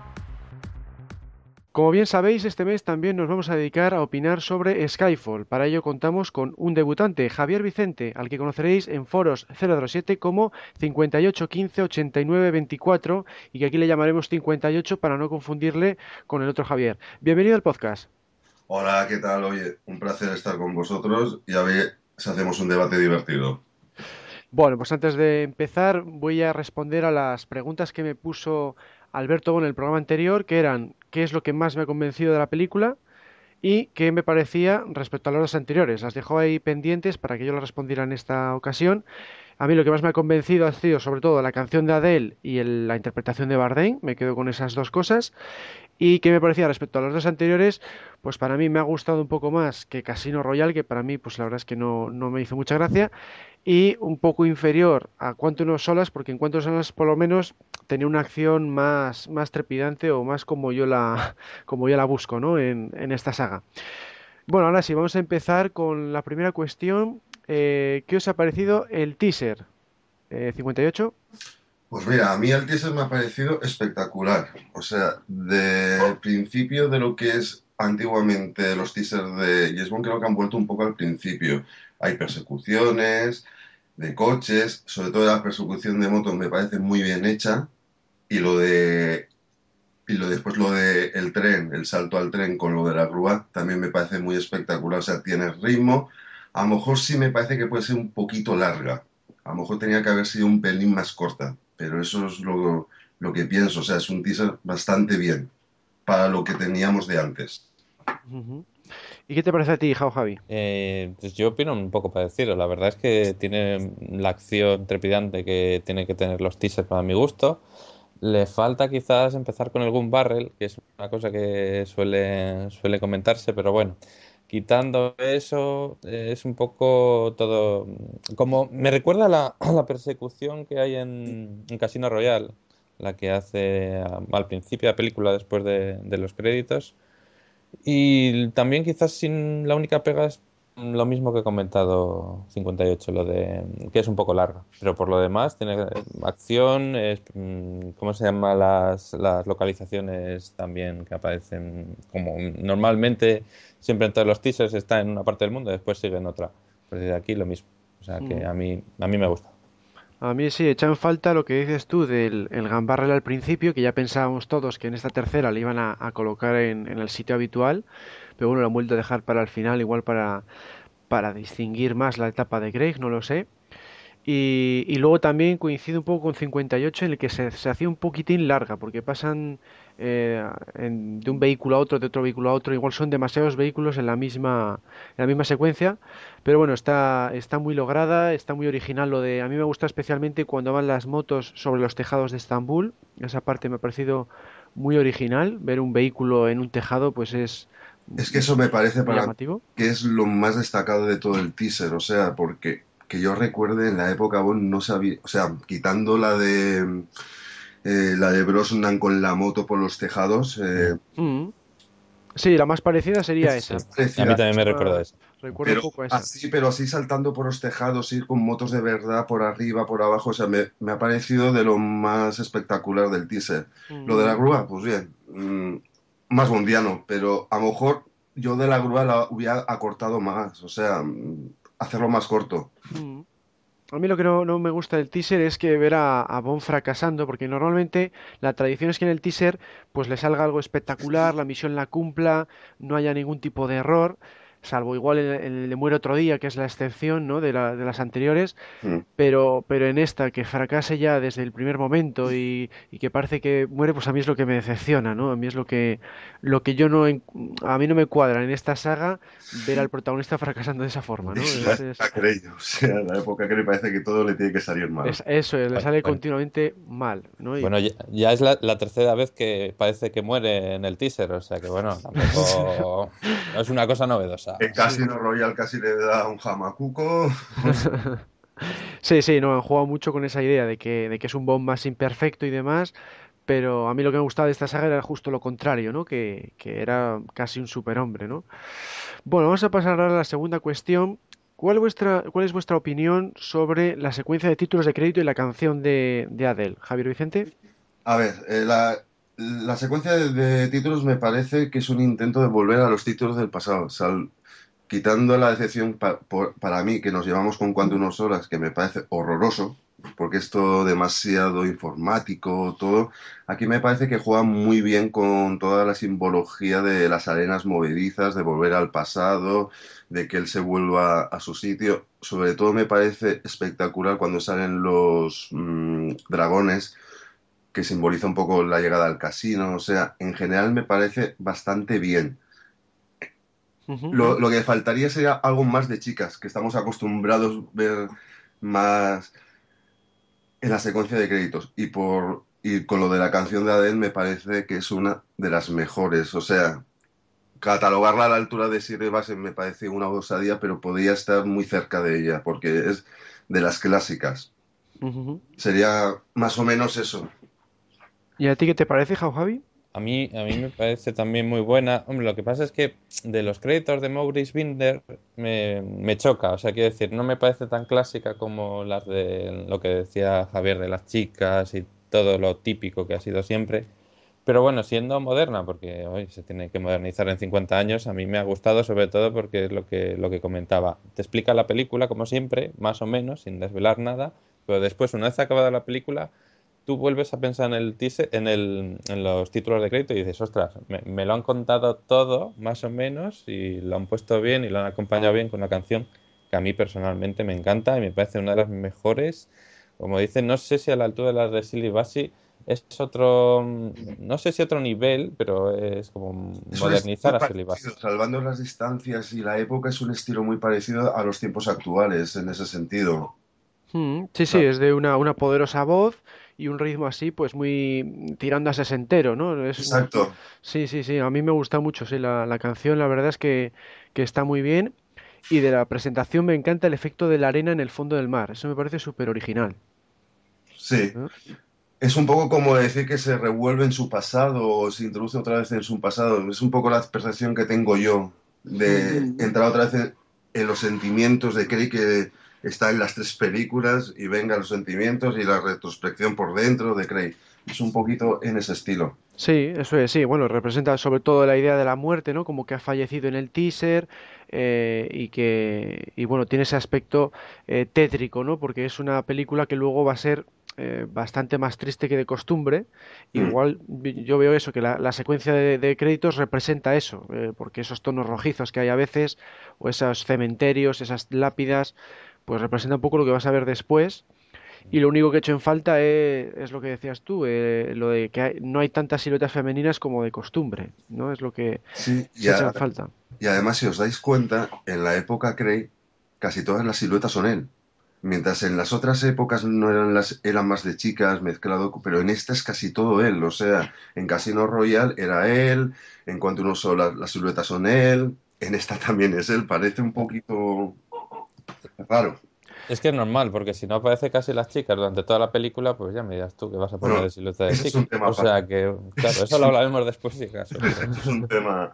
[SPEAKER 2] Como bien sabéis, este mes también nos vamos a dedicar a opinar sobre Skyfall. Para ello contamos con un debutante, Javier Vicente, al que conoceréis en foros 007 como 58158924 y que aquí le llamaremos 58 para no confundirle con el otro Javier. Bienvenido al podcast.
[SPEAKER 5] Hola, ¿qué tal? Oye, un placer estar con vosotros y a ver si hacemos un debate divertido.
[SPEAKER 2] Bueno, pues antes de empezar voy a responder a las preguntas que me puso Alberto en el programa anterior, que eran qué es lo que más me ha convencido de la película y qué me parecía respecto a las anteriores. Las dejo ahí pendientes para que yo las respondiera en esta ocasión. A mí lo que más me ha convencido ha sido sobre todo la canción de Adele y la interpretación de Bardem, me quedo con esas dos cosas. ¿Y qué me parecía respecto a los dos anteriores? Pues para mí me ha gustado un poco más que Casino Royale, que para mí, pues la verdad es que no, me hizo mucha gracia. Y un poco inferior a Cuánto no Solas, porque en Cuánto Solas por lo menos tenía una acción más, más trepidante o más como yo la, como yo la busco ¿no? en, esta saga. Bueno, ahora sí, vamos a empezar con la primera cuestión. Eh, ¿Qué os ha parecido el teaser 58? Eh,
[SPEAKER 5] pues mira, a mí el teaser me ha parecido espectacular. O sea, de principio de lo que es antiguamente los teasers de James Bond creo que han vuelto un poco al principio. Hay persecuciones de coches, sobre todo la persecución de motos me parece muy bien hecha y lo de y lo después lo de tren, el salto al tren con lo de la grúa también me parece muy espectacular, o sea, tiene ritmo. A lo mejor sí me parece que puede ser un poquito larga. A lo mejor tenía que haber sido un pelín más corta, pero eso es lo, lo que pienso, o sea, es un teaser bastante bien para lo que teníamos de antes.
[SPEAKER 2] ¿Y qué te parece a ti, Jao Javi?
[SPEAKER 3] Eh, pues yo opino un poco para decirlo. La verdad es que tiene la acción trepidante que tienen que tener los teasers para mi gusto. Le falta quizás empezar con algún Barrel, que es una cosa que suele, suele comentarse, pero bueno, quitando eso, es un poco todo. Como me recuerda a la, persecución que hay en, Casino Royale, la que hace al principio de la película, después de, de, los créditos. Y también, quizás, sin la única pega es lo mismo que he comentado 58, lo de que es un poco largo, pero por lo demás tiene acción, es, mm, ¿cómo se llama? Las, las localizaciones también que aparecen, como normalmente siempre en todos los teasers está en una parte del mundo, después sigue en otra. Pues desde aquí lo mismo, o sea que mm. a mí, a mí me gusta.
[SPEAKER 2] A mí sí, en falta lo que dices tú del el gambarrel al principio, que ya pensábamos todos que en esta tercera le iban a, colocar en el sitio habitual, pero bueno, lo han vuelto a dejar para el final, igual para, para distinguir más la etapa de Greg, no lo sé. Y, luego también coincide un poco con 58 en el que se, se hacía un poquitín larga, porque pasan eh, de un vehículo a otro, de otro vehículo a otro, igual son demasiados vehículos en la misma, en la misma secuencia, pero bueno, está, está muy lograda, está muy original lo de... A mí me gusta especialmente cuando van las motos sobre los tejados de Estambul, esa parte me ha parecido muy original, ver un vehículo en un tejado pues es es que eso me parece para que
[SPEAKER 5] es lo más destacado de todo el teaser, o sea, porque que yo recuerde en la época no sabía, o sea, quitando la de eh, la de Brosnan con la moto por los
[SPEAKER 2] tejados. Eh, mm. Sí, la más parecida sería esa. A mí también me recuerda eso. Recuerdo poco esa. Así,
[SPEAKER 5] pero así saltando por los tejados, ir con motos de verdad por arriba, por abajo, o sea, me, ha parecido de lo más espectacular del teaser. Mm. Lo de la grúa, pues bien. Mm, más bondiano, pero a lo mejor yo de la grúa la hubiera acortado más, o sea, mm, hacerlo más corto. Mm.
[SPEAKER 2] A mí lo que no, me gusta del teaser es que ver a, a, Bond fracasando, porque normalmente la tradición es que en el teaser pues le salga algo espectacular, la misión la cumpla, no haya ningún tipo de error, salvo igual en, el de Muere otro día, que es la excepción ¿no? de, las anteriores, mm. pero, pero en esta que fracase ya desde el primer momento y, y, que parece que muere, pues a mí es lo que me decepciona, ¿no? A mí es lo que, lo que yo no, a mí no me cuadra en esta saga ver al protagonista fracasando de esa forma, ¿no?
[SPEAKER 3] Es, o sea, la época que le parece que todo le tiene que salir mal.
[SPEAKER 2] eso, le sale continuamente mal, Bueno,
[SPEAKER 3] ya, es la, tercera vez que parece que muere en el teaser, o sea que bueno, tampoco es una cosa novedosa. Que el
[SPEAKER 2] Casino
[SPEAKER 5] Royal casi le da un jamacuco.
[SPEAKER 2] sí, sí, no, han jugado mucho con esa idea de que, de que es un bomb más imperfecto y demás, pero a mí lo que me gustaba de esta saga era justo lo contrario, ¿no? Que, era casi un superhombre, ¿no? Bueno, vamos a pasar ahora a la segunda cuestión. ¿Cuál, vuestra, ¿Cuál es vuestra opinión sobre la secuencia de títulos de crédito y la canción de, Adel? Adele? Javier Vicente.
[SPEAKER 5] A ver, eh, la, secuencia de, títulos me parece que es un intento de volver a los títulos del pasado. Sal, quitando la decepción para mí, que nos llevamos con cuanto unas horas, que me parece horroroso, porque es todo demasiado informático, todo. Aquí me parece que juega muy bien con toda la simbología de las arenas movedizas, de volver al pasado, de que él se vuelva a su sitio. Sobre todo me parece espectacular cuando salen los mm, dragones, que simboliza un poco la llegada al casino. O sea, en general me parece bastante bien lo, que faltaría sería algo más de chicas, que estamos acostumbrados a ver más en la secuencia de créditos. Y por y con lo de la canción de Adén me parece que es una de las mejores. O sea, catalogarla a la altura de Sir rebase me parece una osadía, pero podría estar muy cerca de ella, porque es de las clásicas. Sería más o
[SPEAKER 3] menos eso.
[SPEAKER 2] ¿Y a ti qué te parece, Javi?
[SPEAKER 3] A mí, a mí me parece también muy buena. Hombre, lo que pasa es que de los créditos de Maurice Binder me, choca. O sea, quiero decir, no me parece tan clásica como las de lo que decía Javier de las chicas y todo lo típico que ha sido siempre. Pero bueno, siendo moderna, porque hoy se tiene que modernizar en 50 años, a mí me ha gustado sobre todo porque es lo que, lo que comentaba. Te explica la película, como siempre, más o menos, sin desvelar nada, pero después, una vez acabada la película, vuelves a pensar en el, en, el en, los títulos de crédito y dices, ostras, me, lo han contado todo, más o menos, y lo han puesto bien y lo han acompañado bien con una canción que a mí personalmente me encanta y me parece una de las mejores. Como dicen, no sé si a la altura de las de Silly es otro, no sé si otro nivel, pero es como modernizar a Silly Bassi.
[SPEAKER 5] Salvando las distancias y la época, es un estilo muy parecido a los tiempos actuales en ese sentido.
[SPEAKER 2] Mm, sí, sí, es de una, una poderosa voz y un ritmo así, pues muy tirando a sesentero, ¿no? Exacto. Sí, sí, sí, a mí me gusta mucho, sí, la, la canción, la verdad es que, está muy bien. Y de la presentación me encanta el efecto de la arena en el fondo del mar. Eso me parece súper original.
[SPEAKER 5] Sí. Es un poco como decir que se revuelve en su pasado o se introduce otra vez en su pasado. Es un poco la percepción que tengo yo de entrar otra vez en, los sentimientos de Craig que está en las tres películas y venga los sentimientos y la retrospección por dentro de Craig. Es un poquito en ese estilo.
[SPEAKER 2] Sí, eso es, sí. Bueno, representa sobre todo la idea de la muerte, ¿no? Como que ha fallecido en el teaser eh, y que, y bueno, tiene ese aspecto eh, tétrico, ¿no? Porque es una película que luego va a ser eh, bastante más triste que de costumbre. Mm. Igual yo veo eso, que la, la secuencia de, de, créditos representa eso, porque esos tonos rojizos que hay a veces, o esos cementerios, esas lápidas, pues representa un poco lo que vas a ver después. Y lo único que he hecho en falta e, es, lo que decías tú, eh, lo de que no hay tantas siluetas femeninas como de costumbre, ¿no? Es lo que sí, falta.
[SPEAKER 5] Y además, si os dais cuenta, en la época Cray, casi todas las siluetas son él. Mientras en las otras épocas no eran las eran más de chicas mezclado, pero en esta es casi todo él. O sea, en Casino Royal era él, en cuanto uno solo las siluetas son él, en esta también es él. Parece
[SPEAKER 3] un poquito es Es que es normal, porque si no aparece casi las chicas durante toda la película, pues ya me dirás tú que vas a poner de silueta de chicas. o sea que, claro, eso lo hablaremos después
[SPEAKER 5] si es un tema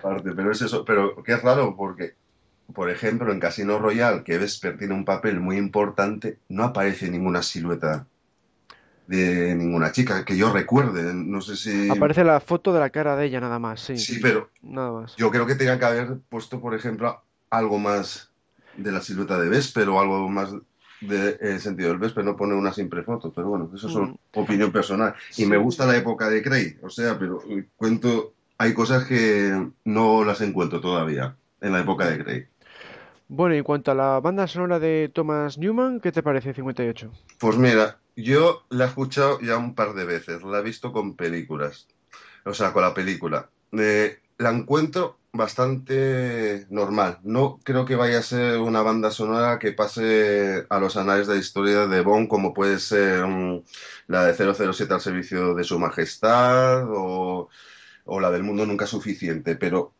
[SPEAKER 5] aparte, pero es eso, pero que es raro porque, por ejemplo, en Casino Royal, que Vesper tiene un papel muy importante, no aparece ninguna silueta de ninguna chica que yo recuerde, no sé si... Aparece
[SPEAKER 2] la foto de la cara de ella nada más, sí. Sí, pero... Nada más. Yo creo que tenían que haber puesto, por ejemplo,
[SPEAKER 5] algo más de la silueta de Vesper o algo más de sentido del Vesper, no pone una simple foto, pero bueno, eso es mm. opinión personal. Y me gusta la época de Cray, o sea, pero cuento, hay cosas que no las encuentro todavía en la época de Cray.
[SPEAKER 2] Bueno, y en cuanto a la banda sonora de Thomas Newman, ¿qué te parece 58?
[SPEAKER 5] Pues mira, yo la he escuchado ya un par de veces, la he visto con películas, o sea, con la película. Eh, la encuentro bastante normal. No creo que vaya a ser una banda sonora que pase a los anales de la historia de Bond, como puede ser mm, la de 007 al servicio de Su Majestad o, la del mundo nunca suficiente. Pero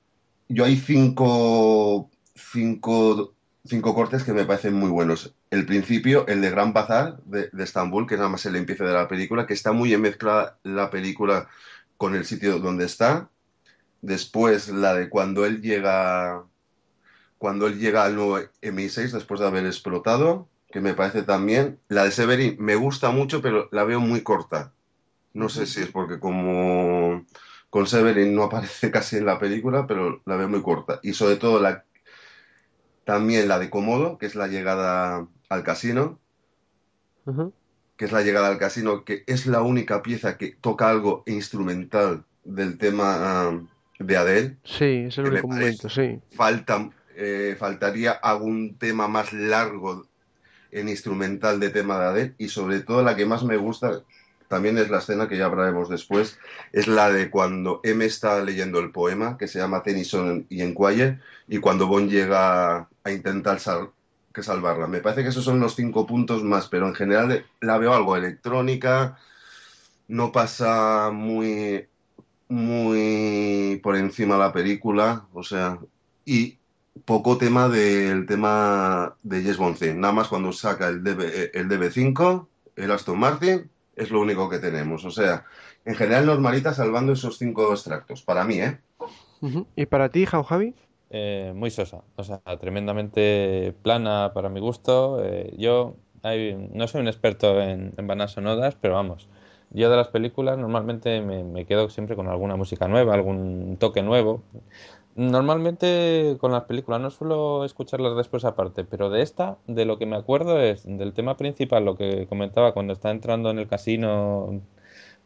[SPEAKER 5] yo hay cinco, cinco, cinco cortes que me parecen muy buenos. El principio, el de Gran Bazar de, Estambul, que es nada más el empiece de la película, que está muy mezcla la película con el sitio donde está Después la de cuando él llega cuando él llega al nuevo MI6 después de haber explotado, que me parece también. La de Severin me gusta mucho, pero la veo muy corta. No sé si es porque como con Severin no aparece casi en la película, pero la veo muy corta. Y sobre todo la también la de Comodo, que es la llegada al casino. Que es la llegada al casino, que es la única pieza que toca algo instrumental del tema de Adele.
[SPEAKER 2] Sí, es el único momento, sí.
[SPEAKER 5] Eh, faltaría algún tema más largo en instrumental de tema de Adele y sobre todo la que más me gusta, también es la escena que ya hablaremos después, es la de cuando M está leyendo el poema que se llama Tennyson y Enquire y cuando Bond llega a intentar que salvarla. Me parece que esos son los cinco puntos más, pero en general la veo algo electrónica, no pasa muy muy por encima la película, o sea, y poco tema del tema de Jess Bonzi. Nada más cuando saca el, DB, el DB5, el Aston Martin, es lo único que tenemos. O sea, en general normalita salvando esos
[SPEAKER 3] cinco extractos, para mí, ¿eh?
[SPEAKER 2] ¿Y para ti, Jau Javi?
[SPEAKER 3] Eh, muy sosa, o sea, tremendamente plana para mi gusto. Eh, yo no soy un experto en, en o sonoras, pero vamos, yo de las películas normalmente me, quedo siempre con alguna música nueva, algún toque nuevo. Normalmente con las películas no suelo escucharlas después aparte, pero de esta, de lo que me acuerdo es del tema principal, lo que comentaba cuando está entrando en el casino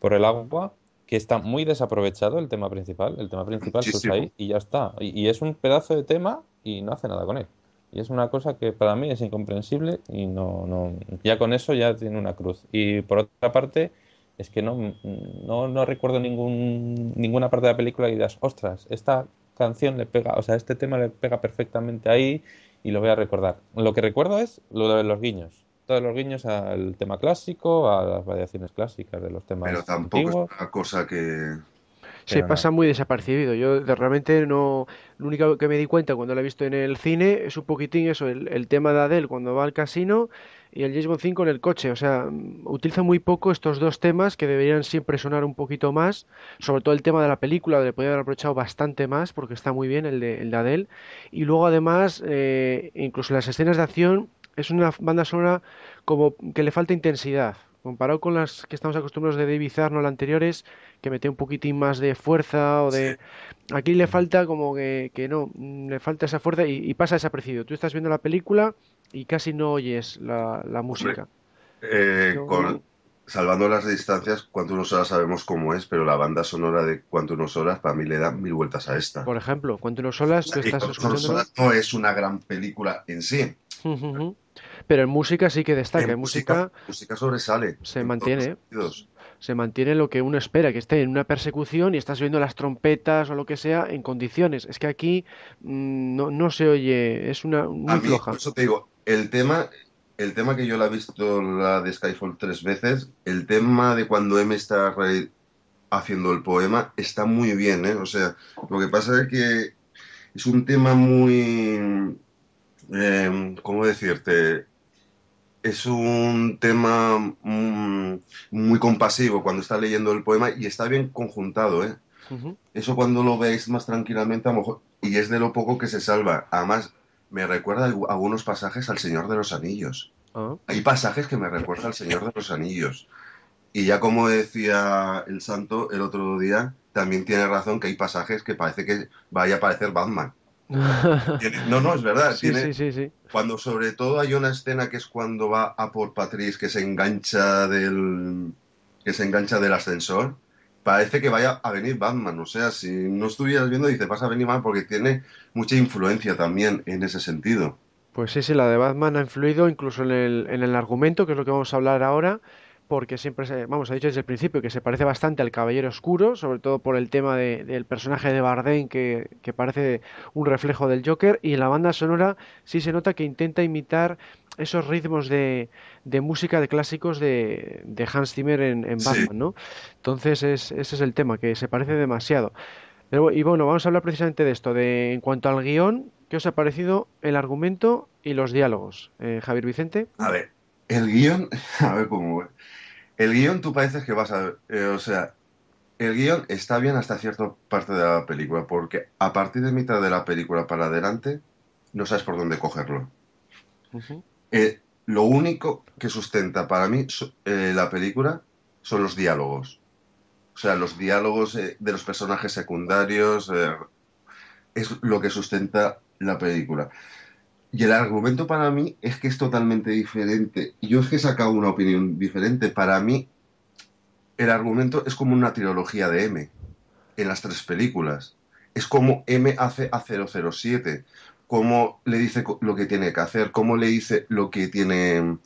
[SPEAKER 3] por el agua, que está muy desaprovechado el tema principal. El tema principal ahí y ya está. Y, es un pedazo de tema y no hace nada con él. Y es una cosa que para mí es incomprensible y no, ya con eso ya tiene una cruz. Y por otra parte, es que no, no, no recuerdo ningún, ninguna parte de la película y las ostras, esta canción le pega, o sea, este tema le pega perfectamente ahí y lo voy a recordar. Lo que recuerdo es lo de los guiños. Todos los guiños al tema clásico, a las variaciones clásicas de los temas. Pero tampoco es una cosa que se
[SPEAKER 2] pasa muy desapercibido. Yo de, realmente no. Lo único que me di cuenta cuando la he visto en el cine es un poquitín eso, el, tema de Adele cuando va al casino y el James Bond 5 en el coche. O sea, mm, utiliza muy poco estos dos temas que deberían siempre sonar un poquito más. Sobre todo el tema de la película, le podría haber aprovechado bastante más porque está muy bien el de, el Adele. Y luego, además, eh, incluso las escenas de acción es una banda sonora como que le falta intensidad. Comparado con las que estamos acostumbrados de David las anteriores, que mete un poquitín más de fuerza o de... Aquí le falta como que, no, mm, le falta esa fuerza y, pasa desaparecido. Tú estás viendo la película y casi no oyes la, la música.
[SPEAKER 5] Eh, con, salvando las distancias, cuánto unos horas sabemos cómo es, pero la banda sonora de cuánto unos horas para mí le da mil vueltas a
[SPEAKER 2] esta. Por ejemplo, cuánto unos horas tú estás escuchando.
[SPEAKER 5] no es una gran película en sí
[SPEAKER 2] pero en música sí que destaca. En música,
[SPEAKER 5] música sobresale.
[SPEAKER 2] Se mantiene. Se mantiene lo que uno espera, que esté en una persecución y estás oyendo las trompetas o lo que sea en condiciones. Es que aquí mm, no, se oye, es una muy floja. Por eso
[SPEAKER 5] te digo, el tema, el tema que yo la he visto la de Skyfall tres veces, el tema de cuando M está haciendo el poema está muy bien, ¿eh? O sea, lo que pasa es que es un tema muy, em, ¿cómo decirte? es un tema mm, muy compasivo cuando está leyendo el poema y está bien conjuntado, ¿eh? Eso cuando lo veis más tranquilamente, a lo mejor, y es de lo poco que se salva. Además, me recuerda algunos pasajes al Señor de los Anillos. Ah. Hay pasajes que me recuerdan al Señor de los Anillos. Y ya como decía el santo el otro día, también tiene razón que hay pasajes que parece que vaya a aparecer Batman
[SPEAKER 2] no, no, es verdad. Sí, sí, sí,
[SPEAKER 5] cuando sobre todo hay una escena que es cuando va a por Patrice que se engancha del que se engancha del ascensor, parece que vaya a venir Batman. O sea, si no estuvieras viendo, dice, vas a venir Batman porque tiene mucha influencia también en ese sentido.
[SPEAKER 2] Pues sí, sí, la de Batman ha influido incluso en el, en el argumento, que es lo que vamos a hablar ahora, porque siempre vamos, ha dicho desde el principio que se parece bastante al Caballero Oscuro, sobre todo por el tema del personaje de Bardem que, parece un reflejo del Joker, y en la banda sonora sí se nota que intenta imitar esos ritmos de, de música de clásicos de, Hans Zimmer en, en Batman, ¿no? Entonces ese es el tema, que se parece demasiado. y bueno, vamos a hablar precisamente de esto, de en cuanto al guión, ¿qué os ha parecido el argumento y los diálogos? Eh, Javier Vicente.
[SPEAKER 5] A ver, el guión, a ver cómo... El guión tú pareces que vas a... Eh, o sea, el guión está bien hasta cierta parte de la película, porque a partir de mitad de la película para adelante no sabes por dónde cogerlo. Eh, lo único que sustenta para mí eh, la película son los diálogos. O sea, los diálogos de los personajes secundarios es lo que sustenta la película. Y el argumento para mí es que es totalmente diferente. Y yo es que he sacado una opinión diferente. Para mí, el argumento es como una trilogía de M en las tres películas. Es como M hace a 007, cómo le dice lo que tiene que eh, hacer, cómo le dice lo que tiene,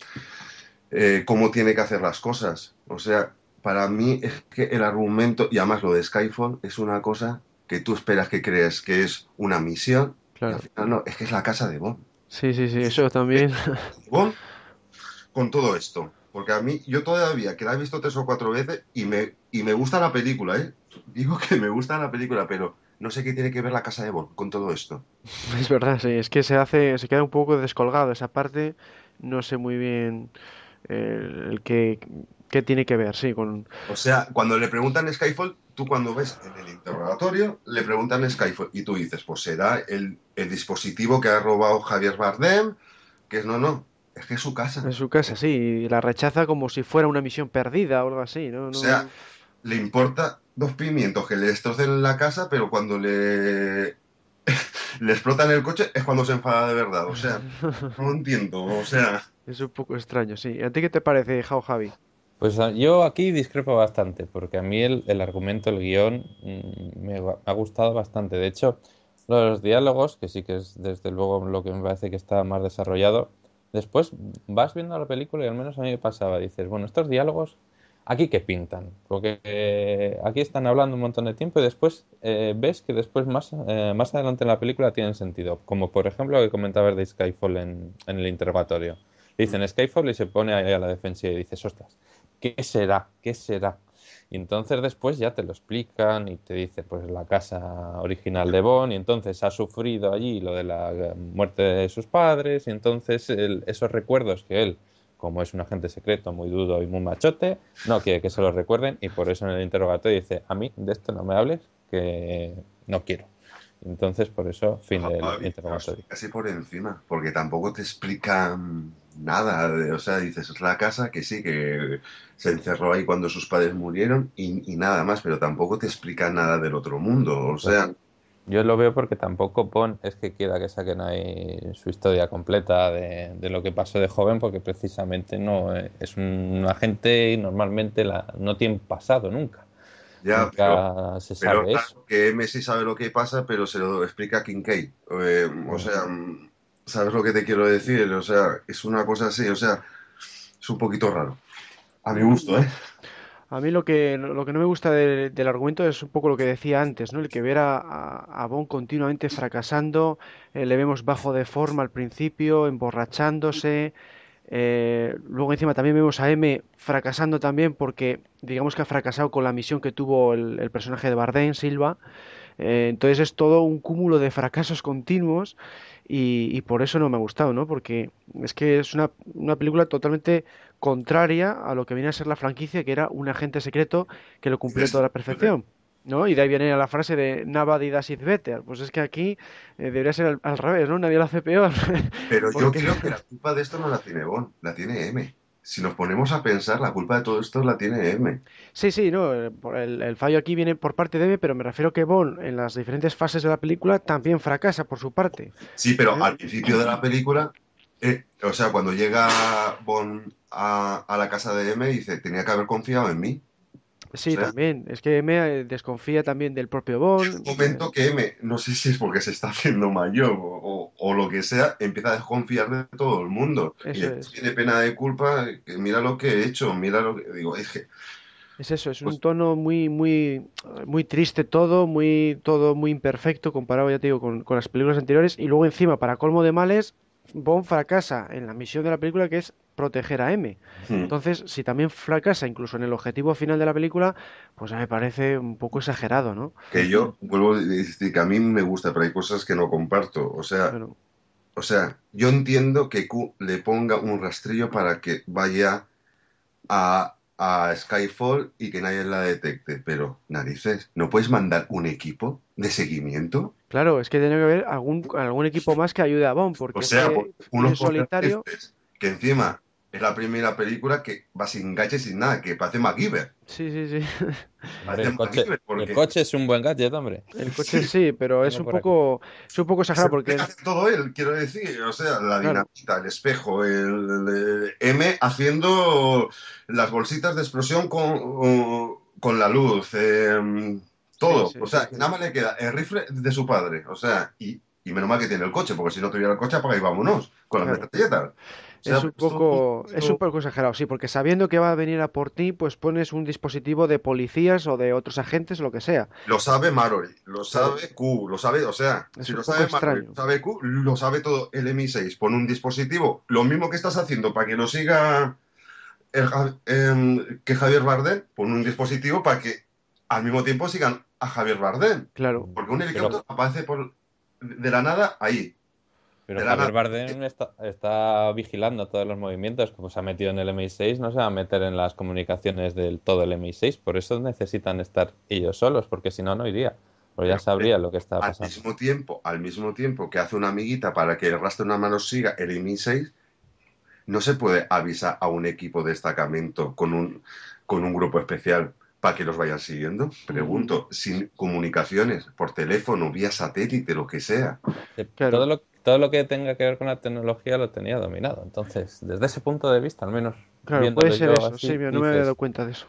[SPEAKER 5] cómo tiene que hacer las cosas. O sea, para mí es que el argumento, y además lo de Skyfall,
[SPEAKER 2] es una cosa
[SPEAKER 5] que tú esperas que creas que es una misión. al final no, es que es la casa
[SPEAKER 2] de Bond. Sí, sí, sí, eso también.
[SPEAKER 5] Con, todo esto. Porque a mí, yo todavía, que la he visto tres o cuatro veces y me, y me gusta la película, ¿eh? Digo que me gusta la película, pero no sé qué tiene que ver la casa de Bond con todo esto.
[SPEAKER 2] Es verdad, sí, es que se hace, se queda un poco descolgado esa parte, no sé muy bien eh, el que, qué tiene que ver, sí, con...
[SPEAKER 5] O sea, cuando le preguntan a Skyfall, tú cuando ves en el interrogatorio, le preguntan Skype y tú dices, pues será el, el dispositivo que ha robado Javier Bardem, que es no, no,
[SPEAKER 2] es que es su casa. Es su casa, sí, y la rechaza como si fuera una misión perdida o algo así, ¿no? O sea,
[SPEAKER 5] le importa dos pimientos que le destrocen la casa, pero cuando le le explotan el coche es cuando se enfada
[SPEAKER 2] de verdad, o sea,
[SPEAKER 5] no entiendo,
[SPEAKER 2] o sea... Es un poco extraño, sí. ¿A ti qué te parece, Jao Javi?
[SPEAKER 3] Pues ah, yo aquí discrepo bastante, porque a mí el, argumento, el guión, mm, me ha gustado bastante. De hecho, los diálogos, que sí que es desde luego lo que me parece que está más desarrollado, después vas viendo la película y al menos a mí me pasaba, dices, bueno, estos diálogos, aquí qué pintan, porque eh, aquí están hablando un montón de tiempo y después eh, ves que después más, eh, más adelante en la película tienen sentido, como por ejemplo lo que comentaba de Skyfall en, el interrogatorio. dicen Skyfall y se pone ahí a la defensiva y dices, ostras, ¿qué será? ¿Qué será? Y entonces después ya te lo explican y te dice, pues la casa original de Bond, y entonces ha sufrido allí lo de la eh, muerte de sus padres, y entonces esos recuerdos que él, como es un agente secreto muy dudo y muy machote, no quiere que se los recuerden, y por eso en el interrogatorio dice, a mí de esto no me hables, que no quiero. Entonces, por eso, fin del interrogatorio. Casi por
[SPEAKER 5] encima, porque tampoco te explican nada, o sea, dices, es la casa que sí, que se encerró ahí cuando sus padres murieron y, nada más, pero tampoco te explica nada del otro mundo, o pues sea...
[SPEAKER 3] Yo lo veo porque tampoco Pon es que quiera que saquen ahí su historia completa de, lo que pasó de joven, porque precisamente no es un agente y normalmente la, no tiene pasado nunca. Ya, se sabe Claro,
[SPEAKER 5] que Messi sabe lo que pasa, pero se lo explica a Kincaid. Eh, o sea, mm, ¿Sabes lo que te quiero decir? O sea, es una cosa así, o sea, es un poquito raro. A mi gusto, ¿eh?
[SPEAKER 2] A mí lo que, lo que no me gusta del argumento es un poco lo que decía antes, ¿no? El que ver a, Bon continuamente fracasando, eh, le vemos bajo de forma al principio, emborrachándose, eh, luego encima también vemos a M fracasando también porque digamos que ha fracasado con la misión que tuvo el, personaje de Bardem, Silva. Eh, entonces es todo un cúmulo de fracasos continuos y, por eso no me ha gustado, ¿no? Porque es que es una, una, película totalmente contraria a lo que viene a ser la franquicia, que era un agente secreto que lo cumplió toda la perfección. ¿No? Y de ahí viene la frase de Nava y it better. Pues es que aquí eh, debería ser al, revés, ¿no? Nadie la hace peor. Pero yo creo que la
[SPEAKER 5] culpa de esto no la tiene Bon, la tiene M si nos ponemos a pensar, la culpa de todo esto la tiene M.
[SPEAKER 2] Sí, sí, no, eh, el, fallo aquí viene por parte de M, pero me refiero que Bond en las diferentes fases de la película también fracasa por su parte.
[SPEAKER 5] Sí, pero ¿Eh? al principio de la película, eh, o sea, cuando llega Bond a, a, la casa de M, dice, tenía que haber confiado en mí.
[SPEAKER 2] Sí, también. Es que M eh, desconfía también del propio Bond. Un eh. momento que
[SPEAKER 5] M, no sé si es porque se está haciendo mayor o, lo que sea, empieza a desconfiar de todo el mundo. y tiene pena de culpa, mira lo que he hecho, mira lo que. Digo, es
[SPEAKER 2] Es eso, es un pues tono muy, muy, muy triste todo, muy, todo muy imperfecto comparado, ya te digo, con las películas anteriores. Y luego encima, para colmo de males, Bond fracasa en la misión de la película que es proteger a M. Hmm. Entonces, si también fracasa incluso en el objetivo final de la película, pues me parece un poco exagerado, ¿no?
[SPEAKER 5] Que yo vuelvo a decir que a mí me gusta, pero hay cosas que no comparto. O sea, o sea, yo entiendo que Q le ponga un rastrillo para que vaya a, Skyfall y que nadie la detecte, pero narices, ¿no puedes mandar un equipo de seguimiento?
[SPEAKER 2] Claro, es que tiene que haber algún, algún equipo más que ayude a Bond, porque o sea, solitario...
[SPEAKER 5] Que encima es la primera película que va sin gache sin nada, que parece MacGyver. Sí, sí, sí. el, coche, el coche es un buen gadget, hombre.
[SPEAKER 2] El coche sí, pero es un, poco, es un, poco, exagerado porque...
[SPEAKER 5] todo él, quiero decir, o sea, la dinamita, el espejo, el, M haciendo las bolsitas de explosión con, con la luz, em, todo. o sea, nada más le queda el rifle de su padre, o sea, y y menos mal que tiene el coche, porque si no tuviera el coche, pues ahí vámonos con las claro.
[SPEAKER 2] es un poco, es exagerado, sí, porque sabiendo que va a venir a por ti, pues pones un dispositivo de policías o de otros agentes, lo que sea.
[SPEAKER 5] Lo sabe Marori, lo sabe Q, lo sabe, o sea, si lo sabe Marori, lo sabe Q, lo sabe todo el MI6. Pon un dispositivo, lo mismo que estás haciendo para que no siga em, que Javier Bardem, pon un dispositivo para que al mismo tiempo sigan a Javier Bardem. Claro. Porque un helicóptero aparece por de la nada ahí.
[SPEAKER 3] Pero el Javier Bardem está, vigilando todos los movimientos, como se ha metido en el MI6, no se va a meter en las comunicaciones del todo el MI6, por eso necesitan estar ellos solos, porque si no, no iría. Porque ya sabría lo que está pasando. Al
[SPEAKER 5] mismo tiempo, al mismo tiempo que hace una amiguita para que el rastro de una mano siga el MI6, no se puede avisar a un equipo de destacamento con un, con un grupo especial para que los vayan siguiendo? Pregunto, sin comunicaciones, por teléfono, vía satélite, lo que sea.
[SPEAKER 3] Eh, todo, lo, que tenga que ver con la tecnología lo tenía dominado. Entonces, desde ese punto de vista, al menos. puede ser eso, no me había dado
[SPEAKER 2] cuenta de eso.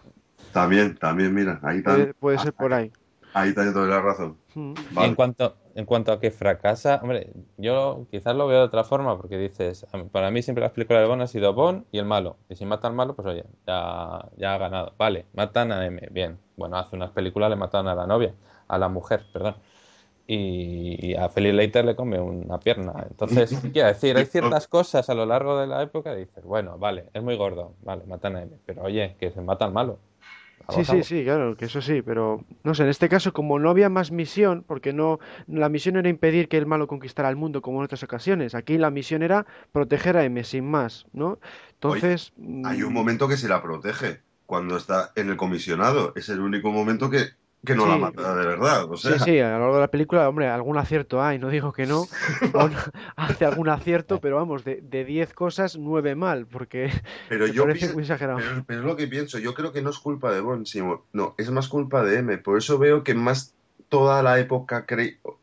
[SPEAKER 5] También, también, mira, ahí
[SPEAKER 2] también. Puede, ser por ahí. Ahí, está
[SPEAKER 3] también toda la razón. En, cuanto, a que fracasa, hombre, yo quizás lo veo de otra forma, porque dices, para mí siempre las películas de Bond han sido Bond y el malo. Y si mata al malo, pues oye, ya, ya ha ganado. Vale, matan a M, bien. Bueno, hace unas películas le matan a la novia, a la mujer, perdón. Y, a Felix Leiter le come una pierna. Entonces, quiero decir, hay ciertas cosas a lo largo de la época que dices, bueno, vale, es muy gordo, vale, matan a M, pero oye, que se mata al malo.
[SPEAKER 2] Sí, sí, sí, claro, que eso sí, pero no sé, en este caso como no había más misión, porque no la misión era impedir que el malo conquistara el mundo como en otras ocasiones, aquí la misión era proteger a M sin más, ¿no? Entonces...
[SPEAKER 5] hay un mm, momento que se la protege, cuando está en el comisionado, es el único momento que que no la mata de verdad. Sí, sí, a
[SPEAKER 2] lo largo de la película, hombre, algún acierto hay, no digo que no, hace algún acierto, pero vamos, de 10 cosas, nueve mal, porque
[SPEAKER 5] pero yo parece muy exagerado. Pero, es lo que pienso, yo creo que no es culpa de Bond, sino, no, es más culpa de M, por eso veo que más toda la época,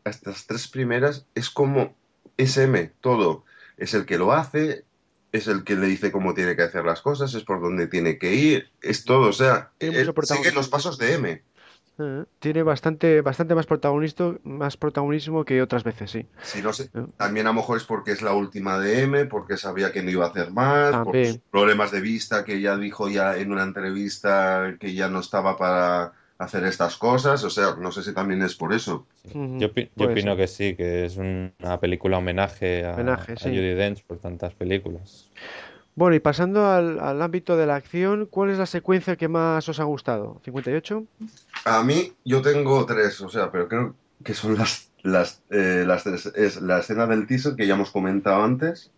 [SPEAKER 5] hasta las tres primeras, es como es M, todo. Es el que lo hace, es el que le dice cómo tiene que hacer las cosas, es por dónde tiene que ir, es todo, o sea, siguen los pasos de M.
[SPEAKER 2] Mm. tiene bastante, bastante más, protagonismo más protagonismo que otras veces, sí.
[SPEAKER 5] Sí, no sé. Mm. También a lo mejor es porque es la última de porque sabía que no iba a hacer más, por problemas de vista, que ya dijo ya en una entrevista que ya no estaba para hacer estas cosas, o sea, no sé si
[SPEAKER 3] también es por eso. Yo, opino que sí, que es una película homenaje a, Judy Dench por tantas películas.
[SPEAKER 2] Bueno, y pasando al, ámbito de la acción, ¿cuál es la secuencia que más os ha gustado? ¿58?
[SPEAKER 5] A mí, yo tengo tres, o sea, pero creo que son las, las, eh, las tres. Es la escena del teaser que ya hemos comentado antes,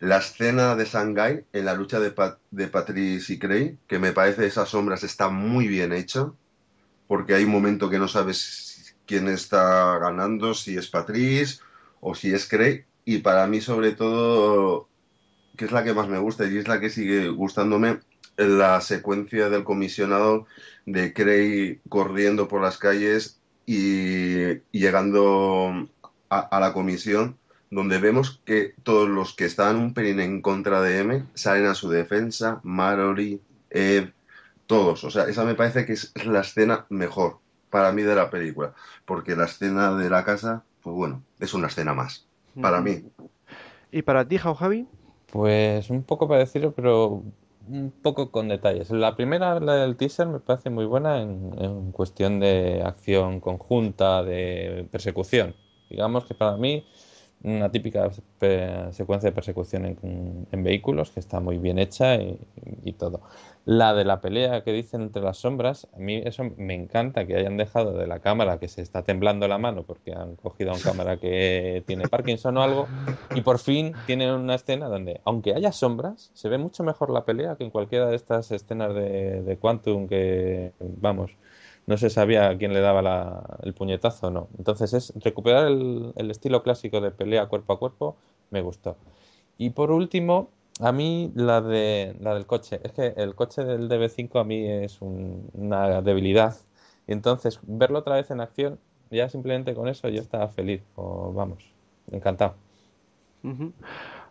[SPEAKER 5] la escena de Shanghai en la lucha de, de Patrice y Cray, que me parece esas sombras está muy bien hecha, porque hay un momento que no sabes quién está ganando, si es Patrice o si es Cray, y para mí sobre todo es la que más me gusta y es la que sigue gustándome la secuencia del comisionado de Cray corriendo por las calles y llegando a, la comisión, donde vemos que todos los que están un pelín en contra de M salen a su defensa, Marori, Eve, todos. O sea, esa me parece que es la escena mejor para mí de la película, porque la escena de la casa, pues bueno, es una escena más, para mí.
[SPEAKER 3] ¿Y para ti, Javi? Pues un poco para decirlo, pero un poco con detalles. La primera, la del teaser, me parece muy buena en, en cuestión de acción conjunta, de persecución. Digamos que para mí una típica secuencia de persecución en, vehículos que está muy bien hecha y, todo. La de la pelea que dicen entre las sombras, a mí eso me encanta que hayan dejado de la cámara que se está temblando la mano porque han cogido a una cámara que tiene Parkinson o algo y por fin tienen una escena donde, aunque haya sombras, se ve mucho mejor la pelea que en cualquiera de estas escenas de Quantum que, vamos, no se sabía a quién le daba el puñetazo o no. Entonces es recuperar el, estilo clásico de pelea cuerpo a cuerpo, me gustó. Y por último, a mí la, de, la del coche. Es que el coche del DB5 a mí es una debilidad. entonces verlo otra vez en acción, ya simplemente con eso yo estaba feliz. O, vamos, encantado.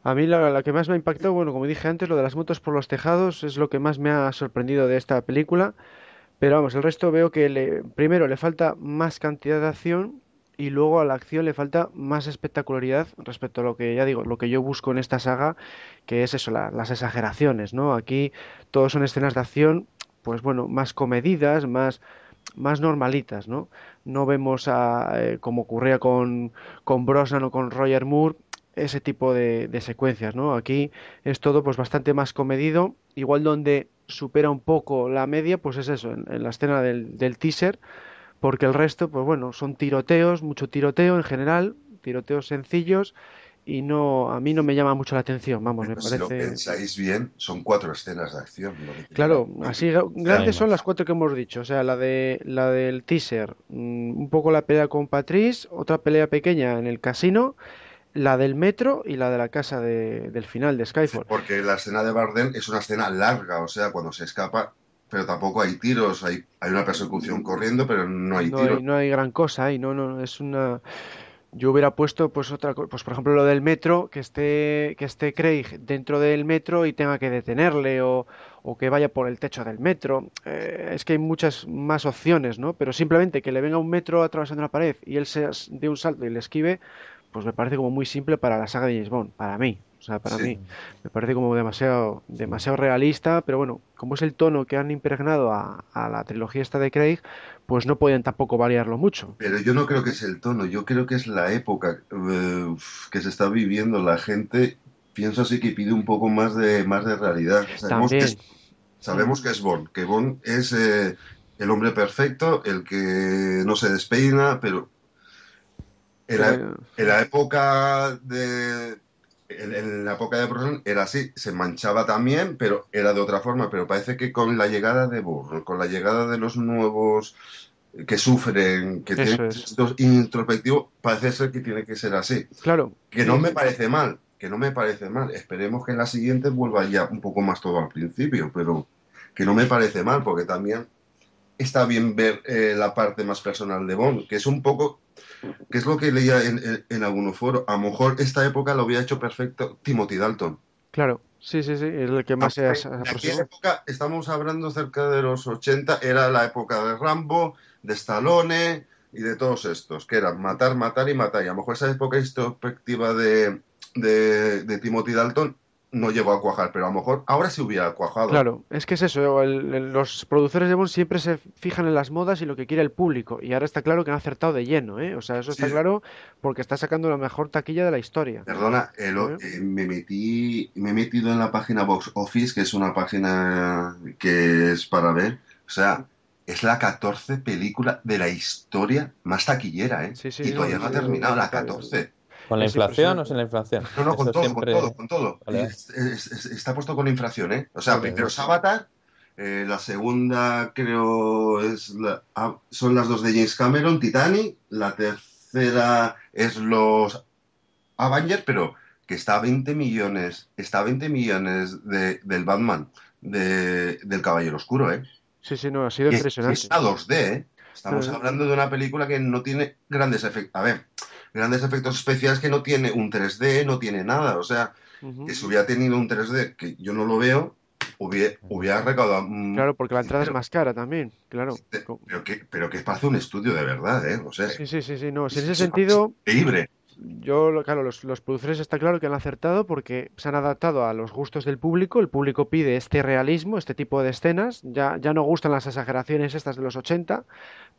[SPEAKER 2] A mí la, que más me ha impactado, bueno, como dije antes, lo de las motos por los tejados es lo que más me ha sorprendido de esta película. Pero vamos, el resto veo que le, primero le falta más cantidad de acción y luego a la acción le falta más espectacularidad respecto a lo que ya digo, lo que yo busco en esta saga, que es eso, las exageraciones, ¿no? Aquí todos son escenas de acción, pues bueno, más comedidas, más más normalitas, ¿no? No vemos a, eh, como ocurría con, con Brosnan o con Roger Moore, ese tipo de, secuencias, ¿no? Aquí es todo pues bastante más comedido, igual donde supera un poco la media, pues es eso, en, la escena del, teaser, porque el resto, pues bueno, son tiroteos, mucho tiroteo en general, tiroteos sencillos, y no, a mí no me llama mucho la atención, vamos, me parece... Si lo
[SPEAKER 5] pensáis bien, son cuatro escenas de acción.
[SPEAKER 2] claro, así grandes son las cuatro que hemos dicho, o sea, la, de, la del teaser, mm, un poco la pelea con Patrice, otra pelea pequeña en el casino, la del metro y la de la casa del final de Skyfall.
[SPEAKER 5] porque la escena de Bardem es una escena larga, o sea, cuando se escapa, pero tampoco hay tiros, hay, hay una persecución corriendo, pero no hay tiros.
[SPEAKER 2] no hay gran cosa ahí, no, no, es una... Yo hubiera puesto, pues, otra pues por ejemplo, lo del metro, que esté, que esté Craig dentro del metro y tenga que detenerle o, que vaya por el techo del metro. Eh, es que hay muchas más opciones, ¿no? Pero simplemente que le venga un metro atravesando una pared y él se dé un salto y le esquive, pues me parece como muy simple para la saga de James Bond, para mí. O sea, para mí me parece como demasiado, demasiado realista, pero bueno, como es el tono que han impregnado a, la trilogía esta de Craig, pues no pueden tampoco variarlo mucho.
[SPEAKER 5] Pero yo no creo que es el tono, yo creo que es la época eh, que se está viviendo. La gente, pienso así, que pide un poco más de, más de realidad. Sabemos, Que, es, que es Bond, que Bond es eh, el hombre perfecto, el que no se despeina, pero en la, época de en, la época de era así, se manchaba también, pero era de otra forma. Pero parece que con la llegada de Born, con la llegada de los nuevos que sufren, que tienen introspectivos, parece ser que tiene que ser así. Claro. Que no me parece mal, que no me parece mal. Esperemos que en la siguiente vuelva ya un poco más todo al principio, pero que no me parece mal, porque también está bien ver eh, la parte más personal de Bond, que es un poco que es lo que leía en, algunos foros. A lo mejor esta época lo había hecho perfecto Timothy Dalton.
[SPEAKER 2] Claro, sí, sí, sí, es el que más se ha En época,
[SPEAKER 5] estamos hablando cerca de los 80, era la época de Rambo, de Stallone y de todos estos, que eran matar, matar y matar. Y a lo mejor esa época introspectiva de, de, de Timothy Dalton no llegó a cuajar, pero a lo mejor ahora se hubiera cuajado. Claro,
[SPEAKER 2] es que es eso, los productores de Bond siempre se fijan en las modas y lo que quiere el público, y ahora está claro que han acertado de lleno, ¿eh? o sea, eso está claro porque está sacando la mejor taquilla de la historia.
[SPEAKER 5] Perdona, ¿Eh? Eh, me, metí, me he metido en la página Box Office, que es una página que es para ver, o sea, es la 14 película de la historia más taquillera, ¿eh? y todavía no, no ha terminado la 14.
[SPEAKER 3] ¿Con la inflación o sin la inflación?
[SPEAKER 4] No, no, con todo, con todo,
[SPEAKER 5] está puesto con inflación, ¿eh? O sea, primero es Avatar, eh, la segunda creo es ah, son las dos de James Cameron, Titanic, la tercera es los Avengers, pero que está a 20 millones, está a 20 millones de, del Batman, de, del Caballero Oscuro, ¿eh?
[SPEAKER 2] Sí, sí, no, ha sido impresionante. Está 2D, ¿eh? Estamos
[SPEAKER 5] hablando de una película que no tiene grandes efectos. A ver, grandes efectos especiales que no tiene un 3D, no tiene nada. O sea, que si hubiera tenido un 3D, que yo no lo veo, hubiera, hubiera recaudado. claro, porque la entrada es
[SPEAKER 2] más cara también,
[SPEAKER 5] claro. Este, pero que, pero es para un estudio de verdad, ¿eh? O
[SPEAKER 2] sea, sí, sí, sí, sí no. en ese sentido. Libre. Yo, claro, los, los productores está claro que han acertado porque se han adaptado a los gustos del público. El público pide este realismo, este tipo de escenas. Ya, ya no gustan las exageraciones estas de los 80,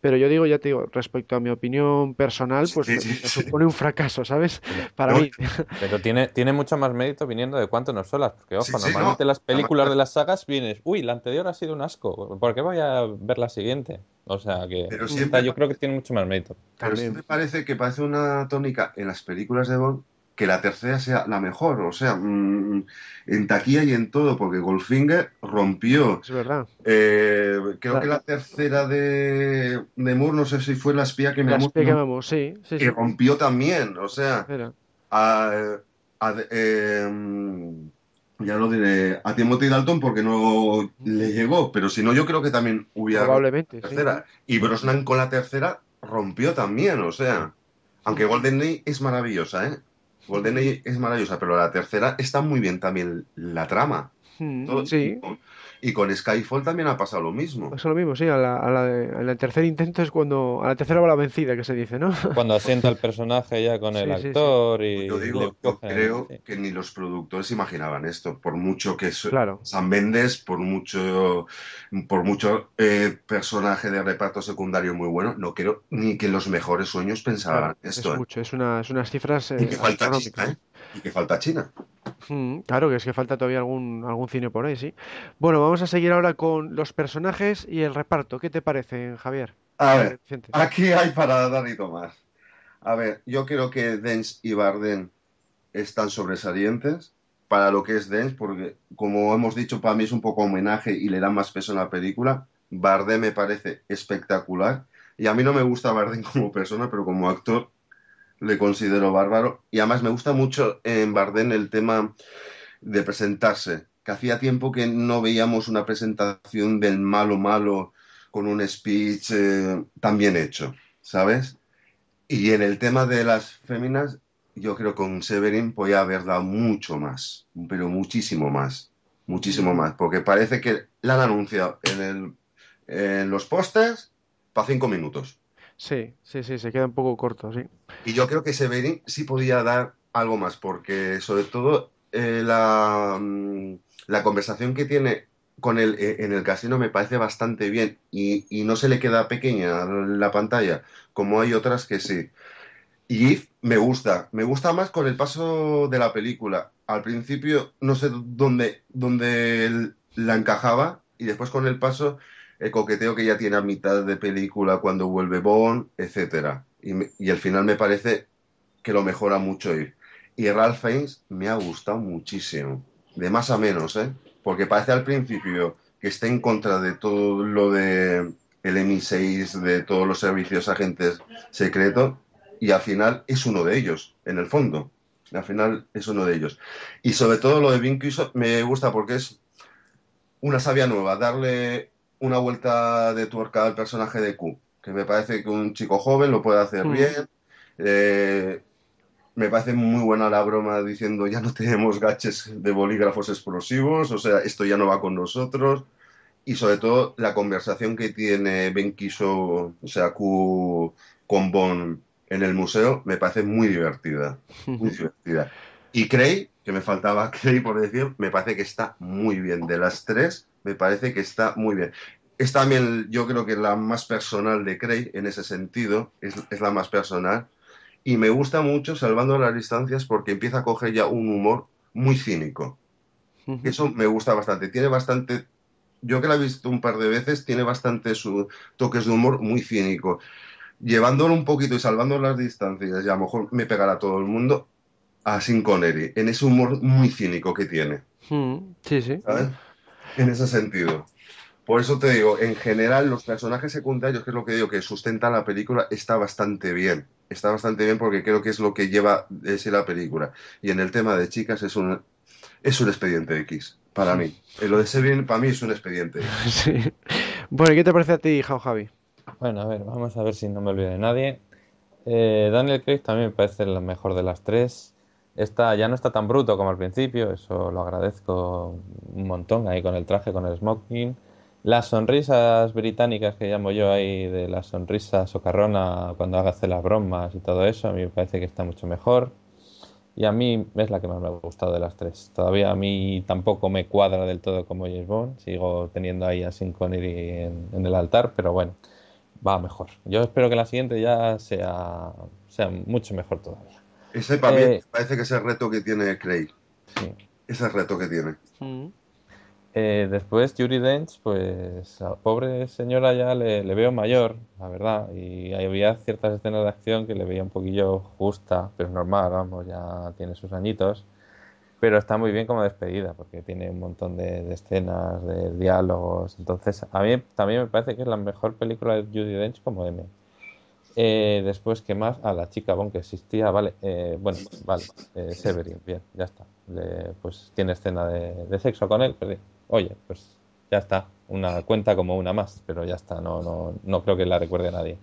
[SPEAKER 2] pero yo digo, ya te digo, respecto a mi opinión personal, pues supone un fracaso, ¿sabes? Para mí.
[SPEAKER 3] Pero tiene, tiene mucho más mérito viniendo de cuánto no solas, porque ojo, normalmente las películas de las sagas vienes, uy, la anterior ha sido un asco, ¿por qué voy a ver la siguiente? O sea que pero yo creo que tiene mucho más mérito.
[SPEAKER 5] Pero También. siempre parece que parece una tónica en las películas de Bond que la tercera sea la mejor, o sea, mm, en taquilla y en todo, porque Goldfinger rompió. Es verdad. Eh, creo que la tercera de, de no sé si fue la espía que me que, que rompió también, o sea. A, eh, ya lo diré, a Timothy Dalton porque no le llegó, pero si no, yo creo que también hubiera. Probablemente. La tercera. Y Brosnan con la tercera rompió también, o sea. Aunque Golden es maravillosa, ¿eh? GoldenEye es maravillosa, pero la tercera está muy bien también la trama. Hmm, sí. Y con Skyfall también ha pasado lo mismo.
[SPEAKER 2] Es lo mismo, sí. A la, tercer intento es cuando. A la tercera la vencida que se dice, ¿no? Cuando asienta el personaje ya con el
[SPEAKER 5] actor y. Yo digo, yo creo que ni los productores imaginaban esto. Por mucho que claro. San por mucho, por mucho eh, personaje de reparto secundario muy bueno, no creo ni que los mejores sueños pensaban esto. Es ¿eh?
[SPEAKER 2] mucho, es, una, unas cifras. y eh, falta
[SPEAKER 5] ¿eh? Y que falta China.
[SPEAKER 2] Mm, claro, que es que falta todavía algún, algún cine por ahí, sí. Bueno, vamos a seguir ahora con los personajes y el reparto. ¿Qué te parece, Javier? A ver, aquí
[SPEAKER 5] hay para dar y tomar. A ver, yo creo que Dens y Barden están sobresalientes para lo que es Dens, porque como hemos dicho, para mí es un poco homenaje y le da más peso a la película. Barden me parece espectacular. Y a mí no me gusta Barden como persona, pero como actor le considero bárbaro. Y además me gusta mucho en Bardem el tema de presentarse, que hacía tiempo que no veíamos una presentación del malo malo con un speech eh, tan bien hecho, ¿sabes? Y en el tema de las féminas, yo creo que con Severin podía haber dado mucho más, pero muchísimo más, muchísimo mm. más, porque parece que la han anunciado en, en los pósters para cinco minutos.
[SPEAKER 2] Sí, sí, sí, se queda un poco corto, sí.
[SPEAKER 5] Y yo creo que Severin sí podía dar algo más, porque sobre todo eh, mm, la, conversación que tiene con él eh, en el casino me parece bastante bien y, no se le queda pequeña la pantalla, como hay otras que sí. Y me gusta, me gusta más con el paso de la película. Al principio no sé dónde, dónde la encajaba y después con el paso el coqueteo que ya tiene a mitad de película cuando vuelve Bond, etcétera. Y, al final me parece que lo mejora mucho ir. Y Ralph Fiennes me ha gustado muchísimo. De más a menos, ¿eh? Porque parece al principio que está en contra de todo lo de el MI6, de todos los servicios agentes secretos, y al final es uno de ellos, en el fondo. Al final es uno de ellos. Y sobre todo lo de Vinky me gusta porque es una savia nueva, darle una vuelta de tuerca al personaje de Q, que me parece que un chico joven lo puede hacer hmm. bien. Eh, me parece muy buena la broma diciendo ya no tenemos gaches de bolígrafos explosivos, o sea, esto ya no va con nosotros. Y sobre todo la conversación que tiene Benkiso, o sea, Q con Bon en el museo, me parece muy divertida. Muy divertida. Y Cray, que me faltaba Cray por decir, me parece que está muy bien. De las tres, me parece que está muy bien. Es también, yo creo que la más personal de Craig en ese sentido, es, la más personal. Y me gusta mucho Salvando las Distancias porque empieza a coger ya un humor muy cínico. Eso me gusta bastante. Tiene bastante. Yo que la he visto un par de veces, tiene bastante sus toques de humor muy cínico. Llevándolo un poquito y salvando las distancias, ya a lo mejor me pegará todo el mundo, a Sin Connery, en ese humor muy cínico que tiene. Mm, sí, sí en ese sentido. Por eso te digo, en general los personajes secundarios, que es lo que digo, que sustenta la película, está bastante bien. Está bastante bien porque creo que es lo que lleva de la película. Y en el tema de chicas es un, es un expediente X, para mí. Eh, lo de bien, para mí es un expediente.
[SPEAKER 2] Sí. Bueno, ¿qué te parece a ti, Jao Javi?
[SPEAKER 3] Bueno, a ver, vamos a ver si no me olvido de nadie. Eh, Daniel Craig también me parece la mejor de las tres. Está, ya no está tan bruto como al principio, eso lo agradezco un montón ahí con el traje, con el smoking. Las sonrisas británicas que llamo yo ahí, de la sonrisa socarrona cuando hacer las bromas y todo eso, a mí me parece que está mucho mejor. Y a mí es la que más me ha gustado de las tres. Todavía a mí tampoco me cuadra del todo como James Bond. Sigo teniendo ahí a Sin en, en, el altar, pero bueno, va mejor. Yo espero que la siguiente ya sea, sea mucho mejor todavía. Ese para mí eh, parece que es el
[SPEAKER 5] reto que tiene Craig.
[SPEAKER 3] Sí. Ese es el reto que tiene. Mm. Eh, después, Judy Dench, pues pobre señora ya le, veo mayor, la verdad. Y había ciertas escenas de acción que le veía un poquillo justa, pero normal, vamos, ya tiene sus añitos. Pero está muy bien como despedida, porque tiene un montón de, escenas, de diálogos. Entonces, a mí también me parece que es la mejor película de Judy Dench como M. Eh, después, que más? A ah, la chica Bon que existía, vale. Eh, bueno, vale. Eh, Severin, bien, ya está. pues tiene escena de, sexo con él. Pero, oye, pues ya está. Una cuenta como una más, pero ya está. No, no, no creo que la recuerde nadie.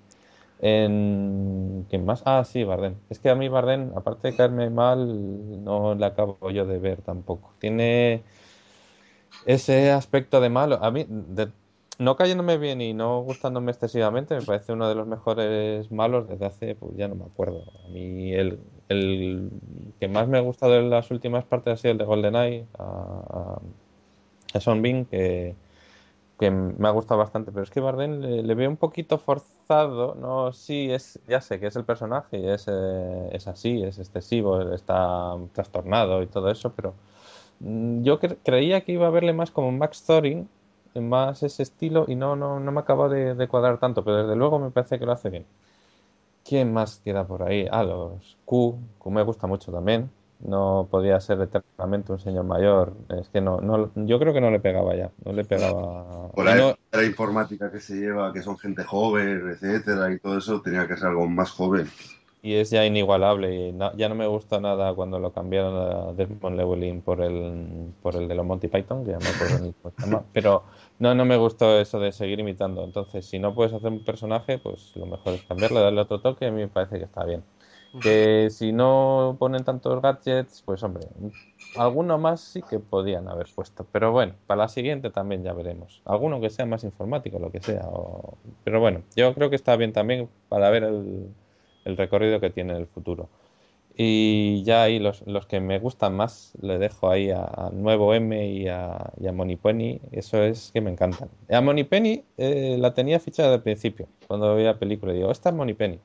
[SPEAKER 3] En... ¿Quién más? Ah, sí, Bardem. Es que a mí Bardem, aparte de caerme mal, no la acabo yo de ver tampoco. Tiene ese aspecto de malo. A mí, de no cayéndome bien y no gustándome excesivamente, me parece uno de los mejores malos desde hace, pues ya no me acuerdo. A mí el, que más me ha gustado en las últimas partes ha sido el de GoldenEye, a, que, me ha gustado bastante. Pero es que Bardem le, veo un poquito forzado, no, sí, es, ya sé que es el personaje, es, eh, es así, es excesivo, está trastornado y todo eso, pero mm, yo creía que iba a verle más como Max Thorin más ese estilo y no, no, no me acaba de, cuadrar tanto, pero desde luego me parece que lo hace bien. ¿Quién más queda por ahí? Ah, los Q, Q me gusta mucho también. No podía ser eternamente un señor mayor. Es que no, no yo creo que no le pegaba ya. No le pegaba. Por
[SPEAKER 5] la informática que se lleva, que son gente joven, etcétera, y todo eso, tenía que ser algo más joven
[SPEAKER 3] y es ya inigualable. Y ya no me gusta nada cuando lo cambiaron a Desmond Leveling por el, por el de los Monty Python, que me Pero no, no me gustó eso de seguir imitando. Entonces, si no puedes hacer un personaje, pues lo mejor es cambiarlo, darle otro toque. A mí me parece que está bien. Que si no ponen tantos gadgets, pues hombre, alguno más sí que podían haber puesto. Pero bueno, para la siguiente también ya veremos. Alguno que sea más informático, lo que sea. Pero bueno, yo creo que está bien también para ver el, el recorrido que tiene en el futuro. Y ya ahí los, que me gustan más le dejo ahí a, Nuevo M y a, y Eso es que me encantan. A penny eh, la tenía fichada al principio, cuando veía película. Digo, esta es penny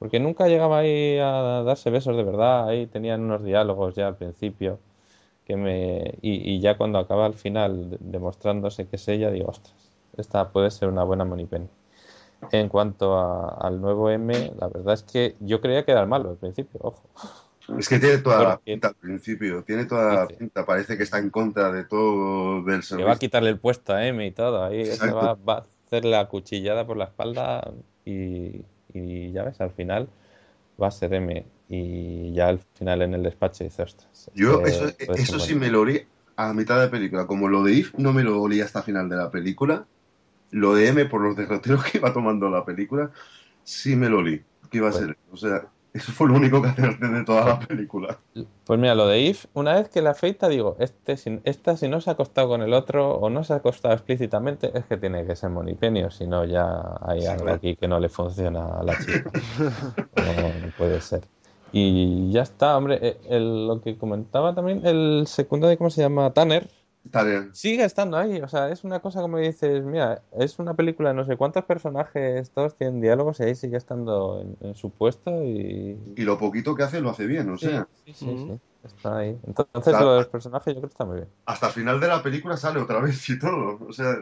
[SPEAKER 3] Porque nunca llegaba ahí a darse besos de verdad. Ahí tenían unos diálogos ya al principio. Que me... y, ya cuando acaba al final demostrándose que es ella, digo, ostras, esta puede ser una buena penny en cuanto al nuevo M, la verdad es que yo creía que era el malo al principio, ojo.
[SPEAKER 5] Es que tiene toda la
[SPEAKER 3] pinta al principio,
[SPEAKER 5] tiene toda la pinta, parece que está en contra de todo del va a quitarle
[SPEAKER 3] el puesto a M y todo, ahí va, a hacer la cuchillada por la espalda y, ya ves, al final va a ser M y ya al final en el despacho dice, ostras. Yo eso, sí me lo olí
[SPEAKER 5] a mitad de película, como lo de If no me lo olía hasta final de la película, lo de M por los derroteros que iba tomando la película, sí me lo li. ¿Qué iba a ser? Pues- o sea, eso fue lo único que acerté de toda la película.
[SPEAKER 3] Pues mira, lo de If, una vez que la feita digo, este, esta si no se ha acostado con el otro o no se ha acostado explícitamente, es que tiene que ser monipenio, si no ya hay algo aquí que no le funciona a la chica. no eh, puede ser. Y ya está, hombre, eh, el, lo que comentaba también el segundo de, ¿cómo se llama? Tanner, Sigue estando ahí. O sea, es una cosa como dices, mira, es una película de no sé cuántos personajes, todos tienen diálogos y ahí sigue estando en, su puesto y... Y lo
[SPEAKER 5] poquito que hace lo hace bien, o sea.
[SPEAKER 3] Sí, sí, Está ahí. Entonces los personajes yo creo que está muy bien.
[SPEAKER 5] Hasta el final de la película sale otra vez y todo. O sea,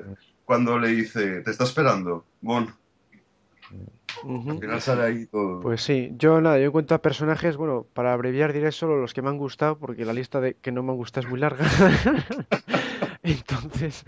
[SPEAKER 5] cuando le dice, te está esperando, bueno Al final sale ahí
[SPEAKER 2] todo. Pues sí, yo nada, yo cuento a personajes, bueno, para abreviar diré solo los que me han gustado, porque la lista de que no me han gustado es muy larga. Entonces,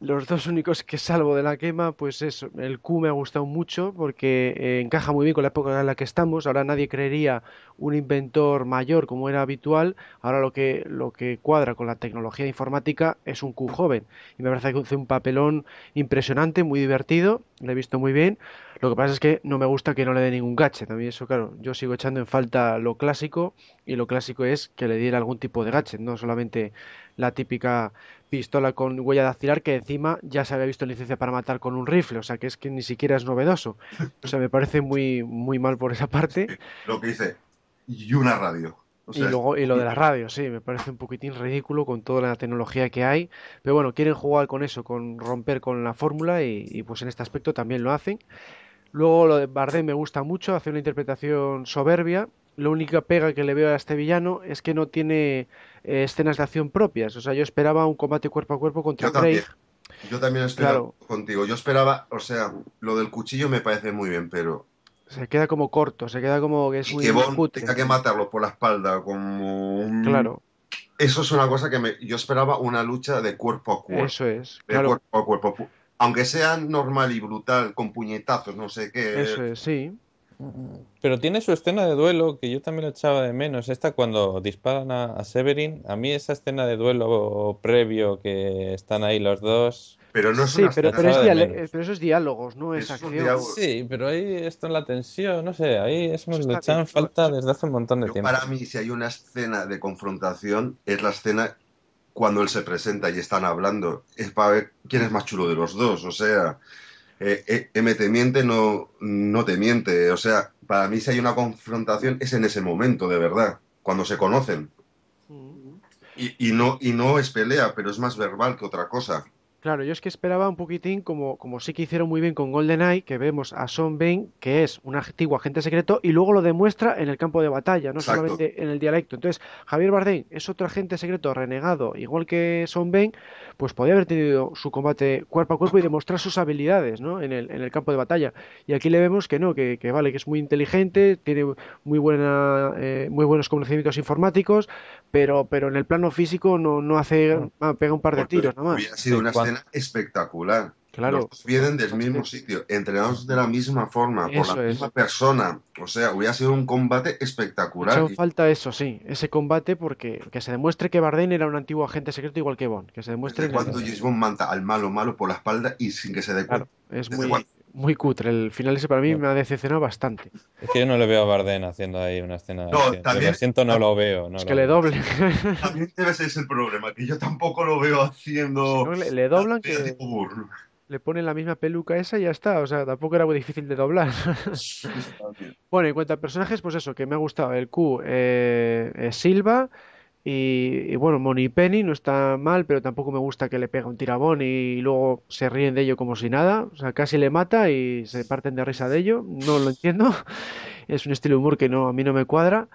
[SPEAKER 2] los dos únicos que salvo de la quema, pues es el Q me ha gustado mucho porque eh, encaja muy bien con la época en la que estamos. Ahora nadie creería un inventor mayor como era habitual. Ahora lo que, lo que cuadra con la tecnología informática es un Q joven. Y me parece que hace un papelón impresionante, muy divertido. Lo he visto muy bien. Lo que pasa es que no me gusta que no le dé ningún gache. También eso, claro, yo sigo echando en falta lo clásico y lo clásico es que le diera algún tipo de gache, no solamente la típica pistola con huella de acilar que encima ya se había visto en licencia para matar con un rifle, o sea que es que ni siquiera es novedoso. O sea, me parece muy, muy mal por esa parte.
[SPEAKER 5] Lo que dice, y una radio. y, luego, y lo de la
[SPEAKER 2] radio, sí, me parece un poquitín ridículo con toda la tecnología que hay. Pero bueno, quieren jugar con eso, con romper con la fórmula y, y pues en este aspecto también lo hacen. Luego lo de Bardem me gusta mucho, hace una interpretación soberbia la única pega que le veo a este villano es que no tiene eh, escenas de acción propias. O sea, yo esperaba un combate cuerpo a cuerpo contra yo También.
[SPEAKER 5] Yo también esperaba contigo. Yo esperaba, o sea, lo del cuchillo me parece muy bien, pero
[SPEAKER 2] se queda como corto, se queda como que es y que Bond tenga que
[SPEAKER 5] matarlo por la espalda como un... Claro. Eso es una cosa que me... yo esperaba una lucha de cuerpo a cuerpo. Eso es. De cuerpo a cuerpo. Aunque sea normal y brutal, con puñetazos, no sé qué. Eso
[SPEAKER 2] es, sí.
[SPEAKER 3] Pero tiene su escena de duelo que yo también echaba de menos. Esta cuando disparan a, Severin, a mí esa escena de duelo previo que están ahí los dos. Pero no es pero, esos
[SPEAKER 2] diálogos, no es, acción.
[SPEAKER 3] Sí, pero ahí está la tensión, no sé, ahí es mucho le echan falta desde hace un montón de tiempo. Para
[SPEAKER 2] mí,
[SPEAKER 5] si hay una escena de confrontación, es la escena cuando él se presenta y están hablando. Es para ver quién es más chulo de los dos, o sea eh, eh, eh te miente, no, no te miente. O sea, para mí si hay una confrontación es en ese momento, de verdad, cuando se conocen. y, no, y no es pelea, pero es más verbal que otra cosa.
[SPEAKER 2] Claro, yo es que esperaba un poquitín, como, como sí que hicieron muy bien con GoldenEye, que vemos a Son Bain, que es un antiguo agente secreto, y luego lo demuestra en el campo de batalla, no solamente en el dialecto. Entonces, Javier Bardem es otro agente secreto renegado, igual que Son Bane, pues podría haber tenido su combate cuerpo a cuerpo y demostrar sus habilidades ¿no? en, el, en el campo de batalla. Y aquí le vemos que no, que, que vale, que es muy inteligente, tiene muy, buena, eh, muy buenos conocimientos informáticos, pero, pero en el plano físico no, no hace, ah, pega un par de tiros, nada más.
[SPEAKER 5] sido una espectacular. Claro. vienen del mismo sitio, entrenados de la misma forma, por la misma persona. O sea, hubiera sido un combate espectacular.
[SPEAKER 2] falta eso, sí, ese combate porque que se demuestre que Bardem era un antiguo agente secreto igual que Bond. Que se demuestre. cuando
[SPEAKER 5] James Bond manta al malo malo por la espalda
[SPEAKER 3] y sin que se dé cuenta.
[SPEAKER 2] es muy muy cutre. El final ese para mí me ha decepcionado bastante.
[SPEAKER 3] Es que yo no le veo a Bardem haciendo ahí una escena. No, también, lo siento, no lo veo. es que le
[SPEAKER 2] doble.
[SPEAKER 5] También debe ser ese el problema, que yo tampoco lo veo haciendo. le, doblan que.
[SPEAKER 2] Le ponen la misma peluca esa y ya está. O sea, tampoco era muy difícil de doblar. bueno, en cuanto a personajes, pues eso, que me ha gustado. El Q, eh, Silva. Y, bueno, Moni Penny no está mal, pero tampoco me gusta que le pega un tirabón y, luego se ríen de ello como si nada. O sea, casi le mata y se parten de risa de ello. No lo entiendo. Es un estilo de humor que no, a mí no me cuadra.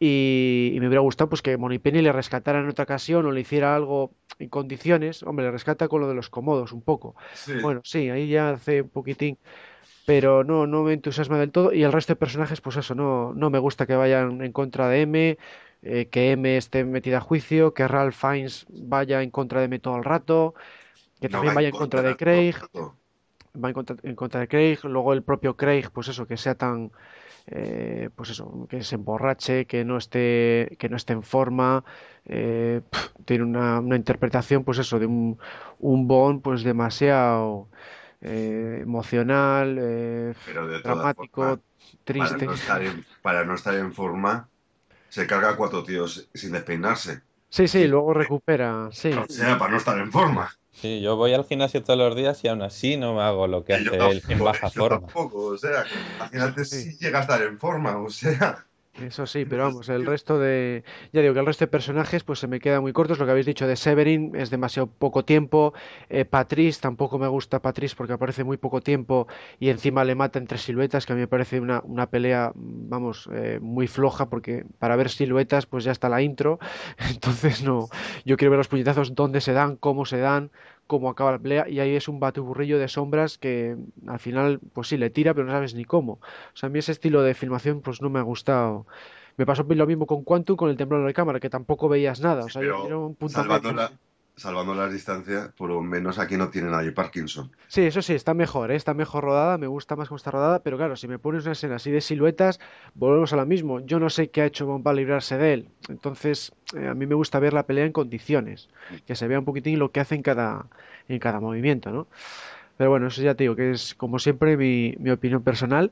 [SPEAKER 2] Y, me hubiera gustado pues que Moni Penny le rescatara en otra ocasión o le hiciera algo en condiciones. Hombre, le rescata con lo de los comodos un poco. Bueno, sí, ahí ya hace un poquitín pero no, no me entusiasma del todo. Y el resto de personajes, pues eso, no, no me gusta que vayan en contra de M, eh, que M esté metida a juicio, que Ralph Fiennes vaya en contra de M todo el rato, que también vaya en contra, de Craig, va en contra, de Craig, luego el propio Craig, pues eso, que sea tan, eh, pues eso, que se emborrache, que no esté, que no esté en forma, eh, tiene una, interpretación, pues eso, de un, un Bond, pues demasiado emocional, dramático, triste.
[SPEAKER 5] para no estar en forma, se carga a cuatro tíos sin despeinarse.
[SPEAKER 2] Sí, sí, luego eh, recupera, sí. O sea, para no estar
[SPEAKER 3] en forma. Sí, yo voy al gimnasio todos los días y aún así no me hago lo que hace el él en baja forma. Tampoco, o sea, final sí. si llega a estar en forma, o sea.
[SPEAKER 2] Eso sí, pero vamos, el resto de. Ya digo que el resto de personajes pues se me queda muy cortos. Lo que habéis dicho de Severin es demasiado poco tiempo. Eh, Patrice, tampoco me gusta Patrice porque aparece muy poco tiempo y encima le mata entre siluetas, que a mí me parece una, una pelea, vamos, eh, muy floja porque para ver siluetas pues ya está la intro. Entonces no. Yo quiero ver los puñetazos, dónde se dan, cómo se dan. Como acaba la pelea y ahí es un batuburrillo de sombras que al final pues sí le tira pero no sabes ni cómo. O sea, a mí ese estilo de filmación pues no me ha gustado. Me pasó lo mismo con Quantum con el temblor de cámara que tampoco veías nada, o sea, yo un punto
[SPEAKER 5] salvando las distancias, por lo menos aquí no tiene nadie Parkinson.
[SPEAKER 2] Sí, eso sí, está mejor, ¿eh? está mejor rodada, me gusta más cómo está rodada, pero claro, si me pones una escena así de siluetas, volvemos a lo mismo. Yo no sé qué ha hecho Bond para librarse de él. Entonces, eh, a mí me gusta ver la pelea en condiciones, que se vea un poquitín lo que hace en cada, en cada movimiento, ¿no? Pero bueno, eso ya te digo, que es como siempre mi, opinión personal.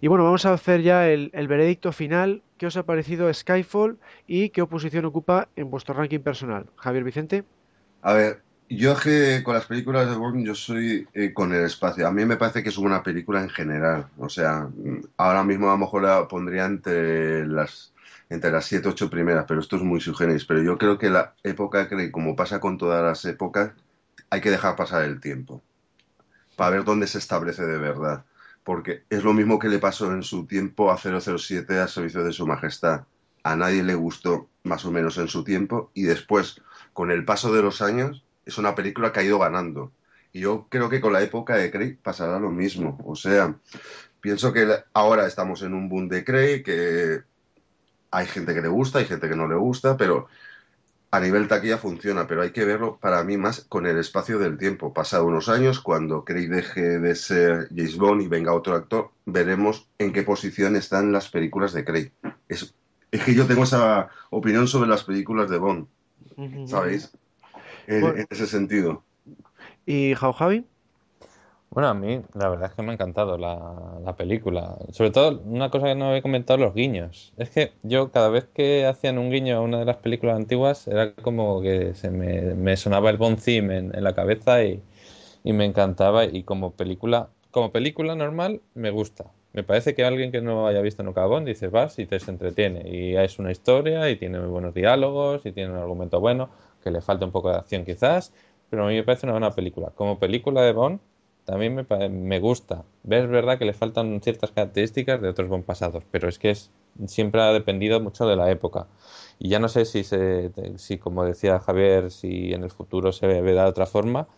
[SPEAKER 2] Y bueno, vamos a hacer ya el, el, veredicto final. ¿Qué os ha parecido Skyfall y qué oposición ocupa en vuestro ranking personal? Javier Vicente.
[SPEAKER 5] A ver, yo que con las películas de Bourne yo soy eh, con el espacio. A mí me parece que es una película en general. O sea, mm, ahora mismo a lo mejor la pondría entre las entre las siete ocho primeras, pero esto es muy sugenis. Pero yo creo que la época que como pasa con todas las épocas, hay que dejar pasar el tiempo para ver dónde se establece de verdad. Porque es lo mismo que le pasó en su tiempo a 007 a servicio de su majestad. A nadie le gustó más o menos en su tiempo y después con el paso de los años es una película que ha ido ganando. Y yo creo que con la época de Craig pasará lo mismo. O sea, pienso que ahora estamos en un boom de Craig, que hay gente que le gusta, hay gente que no le gusta, pero a nivel taquilla funciona, pero hay que verlo para mí más con el espacio del tiempo. Pasado unos años, cuando Craig deje de ser James Bond y venga otro actor, veremos en qué posición están las películas de Craig. Es, es que yo tengo esa opinión sobre las películas de Bond. ¿sabéis? En, ese sentido.
[SPEAKER 2] ¿Y Jau Javi?
[SPEAKER 3] Bueno, a mí la verdad es que me ha encantado la, película. Sobre todo, una cosa que no he comentado, los guiños. Es que yo cada vez que hacían un guiño a una de las películas antiguas, era como que se me, me sonaba el Bon en, en, la cabeza y, y, me encantaba. Y como película, como película normal, me gusta me parece que alguien que no haya visto nunca Bond dice, vas si te entretiene. Y es una historia y tiene muy buenos diálogos y tiene un argumento bueno, que le falta un poco de acción quizás, pero a mí me parece una buena película. Como película de Bond, también me, me gusta. Es verdad que le faltan ciertas características de otros Bond pasados, pero es que siempre ha dependido mucho de la época. Y ya no sé si, si, como decía Javier, si en el futuro se ve de otra forma,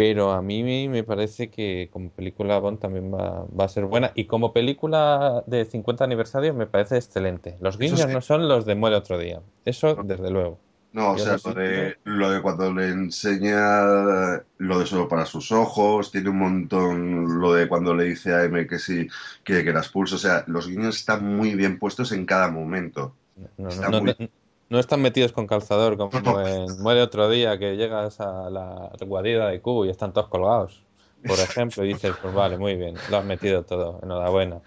[SPEAKER 3] pero a mí me parece que como película Bond también va, va a ser buena. Y como película de 50 aniversario me parece excelente. Los guiños no son los de Muere otro día. Eso, desde luego.
[SPEAKER 5] No, o sea, lo de, lo de, cuando le enseña lo de solo para sus ojos, tiene un montón lo de cuando le dice a M que sí, que, que las pulso, o sea, los guiños están muy bien puestos en cada momento. No, muy
[SPEAKER 3] no están metidos con calzador como en Muere otro día, que llegas a la guardia de Cubo y están todos colgados, por ejemplo, y dices, pues vale, muy bien, lo has metido todo, enhorabuena.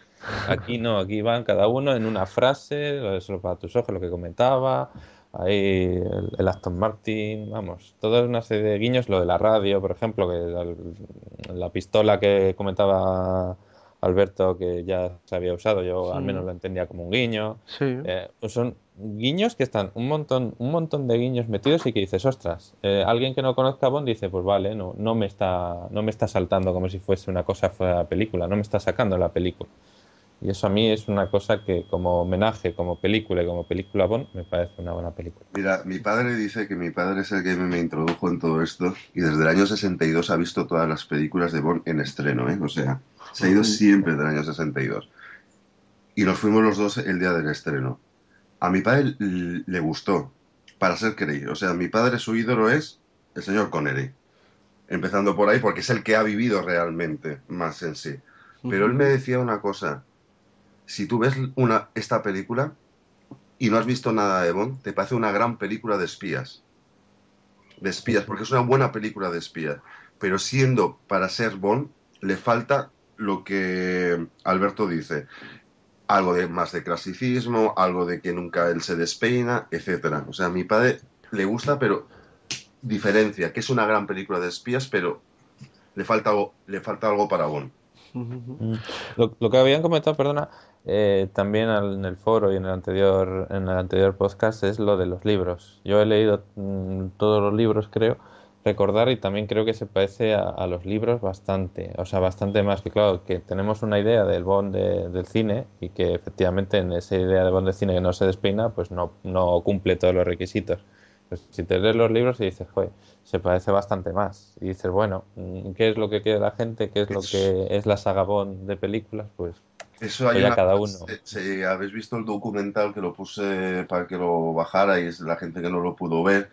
[SPEAKER 3] Aquí no, aquí van cada uno en una frase, lo para tus ojos, lo que comentaba, ahí el, Aston Martin, vamos, toda una serie de guiños, lo de la radio, por ejemplo, que la, pistola que comentaba Alberto, que ya se había usado, yo al menos lo entendía como un guiño. Sí. Eh, pues son guiños que están un montón, un montón de guiños metidos y que dices, ostras, eh, alguien que no conozca a Bond dice, pues vale, no, no, me está, no me está saltando como si fuese una cosa fuera de la película, no me está sacando la película. Y eso a mí es una cosa que como homenaje, como película y como película Bond, me parece una buena película.
[SPEAKER 5] Mira, mi padre dice que mi padre es el que me introdujo en todo esto y desde el año 62 ha visto todas las películas de Bond en estreno, ¿eh? O sea, se ha ido siempre del año 62. Y nos fuimos los dos el día del estreno. A mi padre le gustó, para ser creído. O sea, mi padre, su ídolo es el señor Connery. Empezando por ahí, porque es el que ha vivido realmente más en sí. Pero él me decía una cosa. Si tú ves una, esta película y no has visto nada de Bond, te parece una gran película de espías. De espías, porque es una buena película de espías. Pero siendo para ser Bond, le falta lo que Alberto dice, algo de, más de clasicismo, algo de que nunca él se despeina, etcétera. O sea, a mi padre le gusta, pero diferencia, que es una gran película de espías, pero le falta algo, le falta algo para Bon...
[SPEAKER 3] Mm. Lo, que habían comentado, perdona, eh, también en el foro y en el anterior en el anterior podcast es lo de los libros. Yo he leído mm, todos los libros, creo, recordar y también creo que se parece a, los libros bastante, o sea, bastante más que claro, que tenemos una idea del Bond del cine y que efectivamente en esa idea del Bond del cine que no se despeina, pues no, no cumple todos los requisitos. Pues si te lees los libros y dices, joder, se parece bastante más. Y dices, bueno, mm, ¿qué es lo que quiere la gente? ¿Qué es lo que es la saga Bond de películas? Pues eso hay una, cada uno. Eh,
[SPEAKER 5] si habéis visto el documental que lo puse para que lo bajara y es la gente que no lo pudo ver.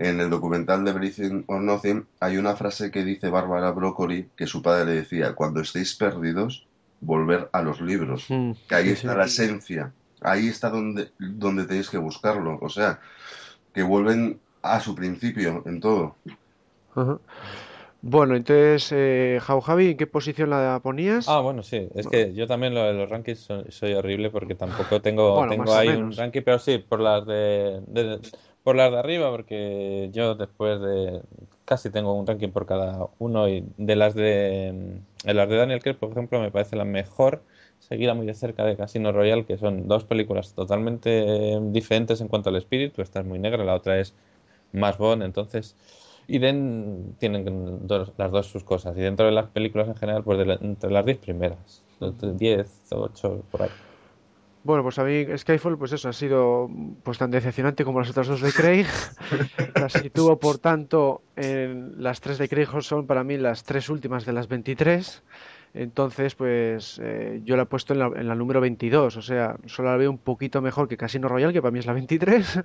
[SPEAKER 5] En el documental de Everything or Nothing hay una frase que dice Bárbara Broccoli que su padre le decía, cuando estéis perdidos, volver a los libros, hmm. que ahí está la esencia, ahí está donde, donde tenéis que buscarlo, o sea, que vuelven a su principio en todo.
[SPEAKER 2] Bueno, entonces, eh, Jau Javi, ¿en qué posición la ponías? Ah,
[SPEAKER 3] bueno, sí, es que yo también lo de los rankings soy, horrible porque tampoco tengo, ahí un ranking, pero sí, por las de por las de arriba, porque yo después de casi tengo un ranking por cada uno y de las de, las de Daniel Craig, por ejemplo, me parece la mejor, seguida muy de cerca de Casino Royale, que son dos películas totalmente em, diferentes en cuanto al espíritu, esta es muy negra, la otra es más Bond, entonces y den, tienen las dos sus cosas y dentro de las películas en general, pues de entre las diez primeras, 10, 8 por ahí.
[SPEAKER 2] Bueno, pues a mí Skyfall, pues eso, ha sido pues tan decepcionante como las otras dos de Craig. la sitúo, por tanto, en las tres de Craig son para mí las tres últimas de las 23. Entonces, pues eh, yo la he puesto en la, número 22, o sea, solo la veo un poquito mejor que Casino Royal, que para mí es la 23.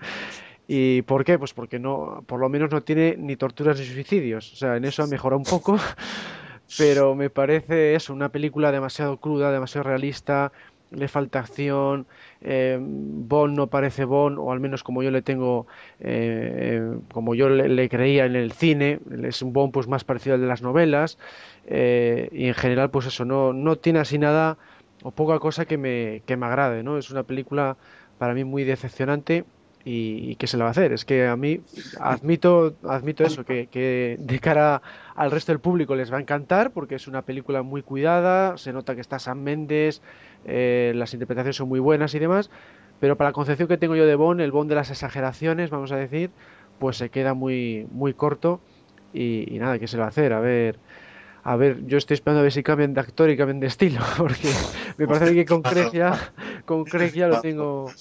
[SPEAKER 2] ¿Y por qué? Pues porque no, por lo menos no tiene ni torturas ni suicidios, o sea, en eso ha mejorado un poco, pero me parece eso, una película demasiado cruda, demasiado realista, le falta acción, eh, Bond no parece Bond, o al menos como yo le tengo, eh, como yo le, creía en el cine, es un Bond pues más parecido al de las novelas, eh, y en general pues eso, no, no tiene así nada o poca cosa que me, que me agrade, ¿no? Es una película para mí muy decepcionante y, qué se le va a hacer. Es que a mí admito, admito eso, que, de cara al resto del público les va a encantar porque es una película muy cuidada, se nota que está San Méndez, eh, las interpretaciones son muy buenas y demás, pero para la concepción que tengo yo de Bond, el Bond de las exageraciones, vamos a decir, pues se queda muy, muy corto y, nada, qué se le va a hacer. A ver. A ver, yo estoy esperando a ver si cambian de actor y cambian de estilo, porque me parece que con Crecia, con Crecia lo tengo,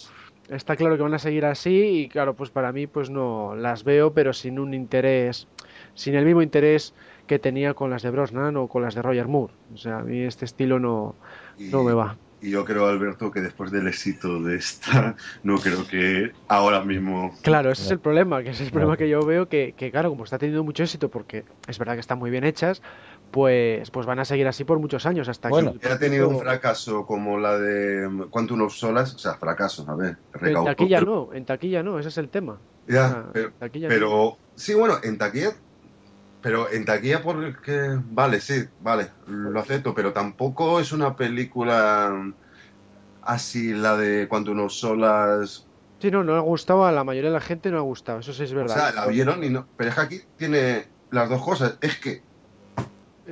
[SPEAKER 2] está claro que van a seguir así y claro, pues para mí pues no las veo, pero sin un interés, sin el mismo interés que tenía con las de Brosnan o con las de Roger Moore. O sea, a mí este estilo no, me va.
[SPEAKER 5] Y yo creo, Alberto, que después del éxito de esta, no creo que ahora mismo... Claro, ese es el
[SPEAKER 2] problema, que es el problema que yo veo, que, que claro, como está teniendo mucho éxito, porque es verdad que están muy bien hechas, pues, pues van a seguir así por muchos años hasta bueno, ya ha tenido un
[SPEAKER 5] fracaso como la de mm, Cuánto unos Solas, o sea, fracaso, a ver, En taquilla
[SPEAKER 2] no, en taquilla no, ese es el tema.
[SPEAKER 5] Ya, pero, sí, bueno, en taquilla, pero en taquilla porque, vale, sí, vale, lo acepto, pero tampoco es una película mm, así la de Cuánto unos Solas...
[SPEAKER 2] Sí, no, no ha gustado a la mayoría de la gente, no ha gustado, eso sí es verdad. O sea, la vieron y
[SPEAKER 5] no... Pero es que aquí tiene las dos cosas, es que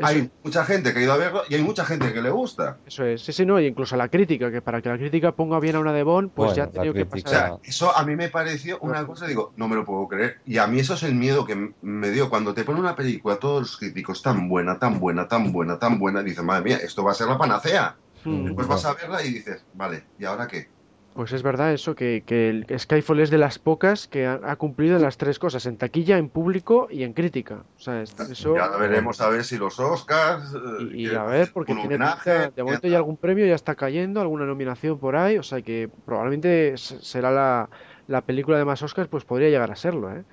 [SPEAKER 5] hay mucha gente que ha ido a verlo y hay mucha gente que le gusta.
[SPEAKER 2] Eso es, sí, sí, no, y incluso la crítica, que para que la crítica ponga bien a una de Bond, pues ya ha tenido que pasar. O sea,
[SPEAKER 5] eso a mí me pareció una cosa, digo, no me lo puedo creer. Y a mí eso es el miedo que me dio cuando te pone una película, todos los críticos, tan buena, tan buena, tan buena, tan buena, y dices, madre mía, esto va a ser la panacea. Hmm. después vas a verla y dices, vale, ¿y ahora qué?
[SPEAKER 2] Pues es verdad eso, que, que, Skyfall es de las pocas que ha, cumplido las tres cosas, en taquilla, en público y en crítica. O sea,
[SPEAKER 5] eso... Ya veremos a ver si los
[SPEAKER 2] Oscars... Eh, y, a ver, porque tiene de momento ya algún premio, ya está cayendo, alguna nominación por ahí, o sea que probablemente será la, película de más Oscars, pues podría llegar a serlo, ¿eh?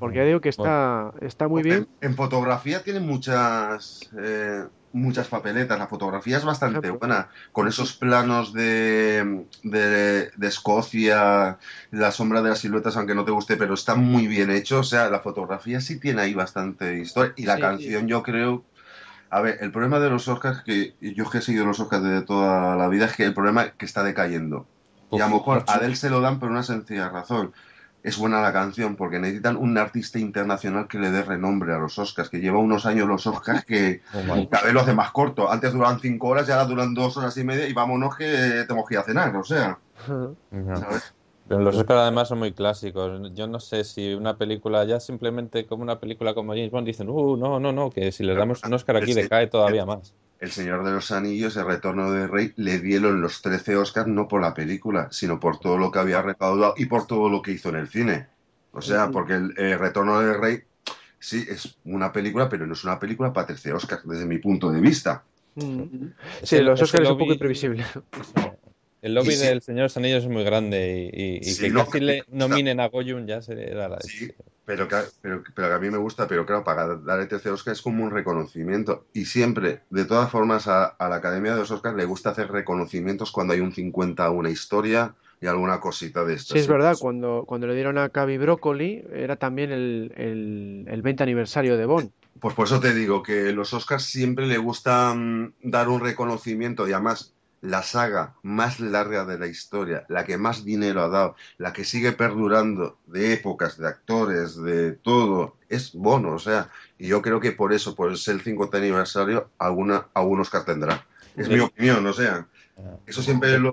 [SPEAKER 2] Porque ya digo que está, está muy bien.
[SPEAKER 5] En, fotografía tiene muchas... Eh muchas papeletas, la fotografía es bastante buena, con esos planos de, de, Escocia, la sombra de las siluetas, aunque no te guste, pero está muy bien hecho, o sea, la fotografía sí tiene ahí bastante historia, y la canción yo creo... A ver, el problema de los Oscars, que yo que he seguido los Oscars de toda la vida, es que el problema es que está decayendo. y a lo mejor a Adele se lo dan por una sencilla razón es buena la canción porque necesitan un artista internacional que le dé renombre a los Oscars, que lleva unos años los Oscars que oh, cada vez lo hace más corto. Antes duraban cinco horas ya ahora duran dos horas y media y vámonos que tenemos que ir a cenar, o sea.
[SPEAKER 3] los Oscars además son muy clásicos. Yo no sé si una película, ya simplemente como una película como James Bond, dicen, uh, no, no, no, que si les damos un Oscar aquí decae todavía más.
[SPEAKER 5] El Señor de los Anillos, El Retorno del Rey, le dieron los 13 Oscars no por la película, sino por todo lo que había recaudado y por todo lo que hizo en el cine. O sea, porque el, eh, Retorno del Rey sí es una película, pero no es una película para 13 Oscars, desde mi
[SPEAKER 3] punto de vista.
[SPEAKER 2] Sí, los Oscars son es un poco imprevisibles.
[SPEAKER 3] El lobby del Señor de los Anillos es muy grande y, y, no, le nominen a Goyun ya se da la.
[SPEAKER 5] Pero que, pero, a mí me gusta, pero claro, para dar el tercer Oscar es como un reconocimiento. Y siempre, de todas formas, a, la Academia de los Oscars le gusta hacer reconocimientos cuando hay un 50 a una historia y alguna cosita de esto. Sí, es verdad,
[SPEAKER 2] cuando, cuando le dieron a Cavi Broccoli era también el, el, 20 aniversario de Bond.
[SPEAKER 5] Pues por eso te digo que los Oscars siempre le gustan mm, dar un reconocimiento y además la saga más larga de la historia, la que más dinero ha dado, la que sigue perdurando de épocas, de actores, de todo, es Bono, o sea, y yo creo que por eso, por ser el 50 aniversario, alguna, algún Oscar tendrá. Es mi opinión, o sea, ah. eso siempre los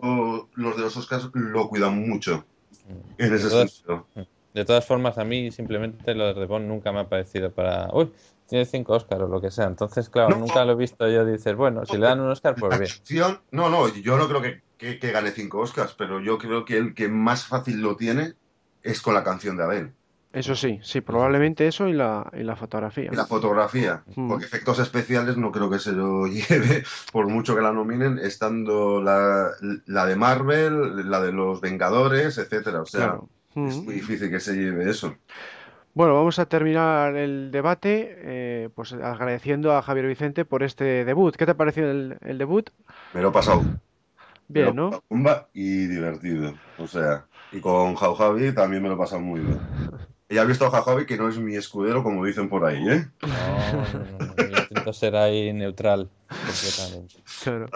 [SPEAKER 5] de los Oscars lo cuidan mucho, mm. en ese sentido.
[SPEAKER 3] Mm. De todas formas, a mí simplemente lo de Bono nunca me ha parecido para... Uy, tiene cinco Oscars o lo que sea. Entonces, claro, nunca lo he visto yo. Dices, bueno, si le dan un Oscar, pues bien.
[SPEAKER 5] no, no, yo no creo que, gane cinco Oscars, pero yo creo que el que más fácil lo tiene es con la canción de Adele.
[SPEAKER 2] Eso sí, sí, probablemente eso y la, y la fotografía. Y la fotografía,
[SPEAKER 5] mm. porque efectos especiales no creo que se lo lleve, por mucho que la nominen, estando la, de Marvel, la de los Vengadores, etcétera. O sea, es muy mm. difícil que se lleve eso.
[SPEAKER 2] Bueno, vamos a terminar el debate pues agradeciendo a Javier Vicente por este debut. ¿Qué te ha parecido el, debut? Me lo he pasado. Bien, ¿no?
[SPEAKER 5] Y divertido. O sea, y con Jau Javi también me lo he pasado muy bien. Y has visto a Jau Javi que no es mi escudero, como dicen por ahí, ¿eh? No,
[SPEAKER 2] no,
[SPEAKER 5] no, no.
[SPEAKER 3] intento ser ahí neutral. Completamente.
[SPEAKER 2] Claro.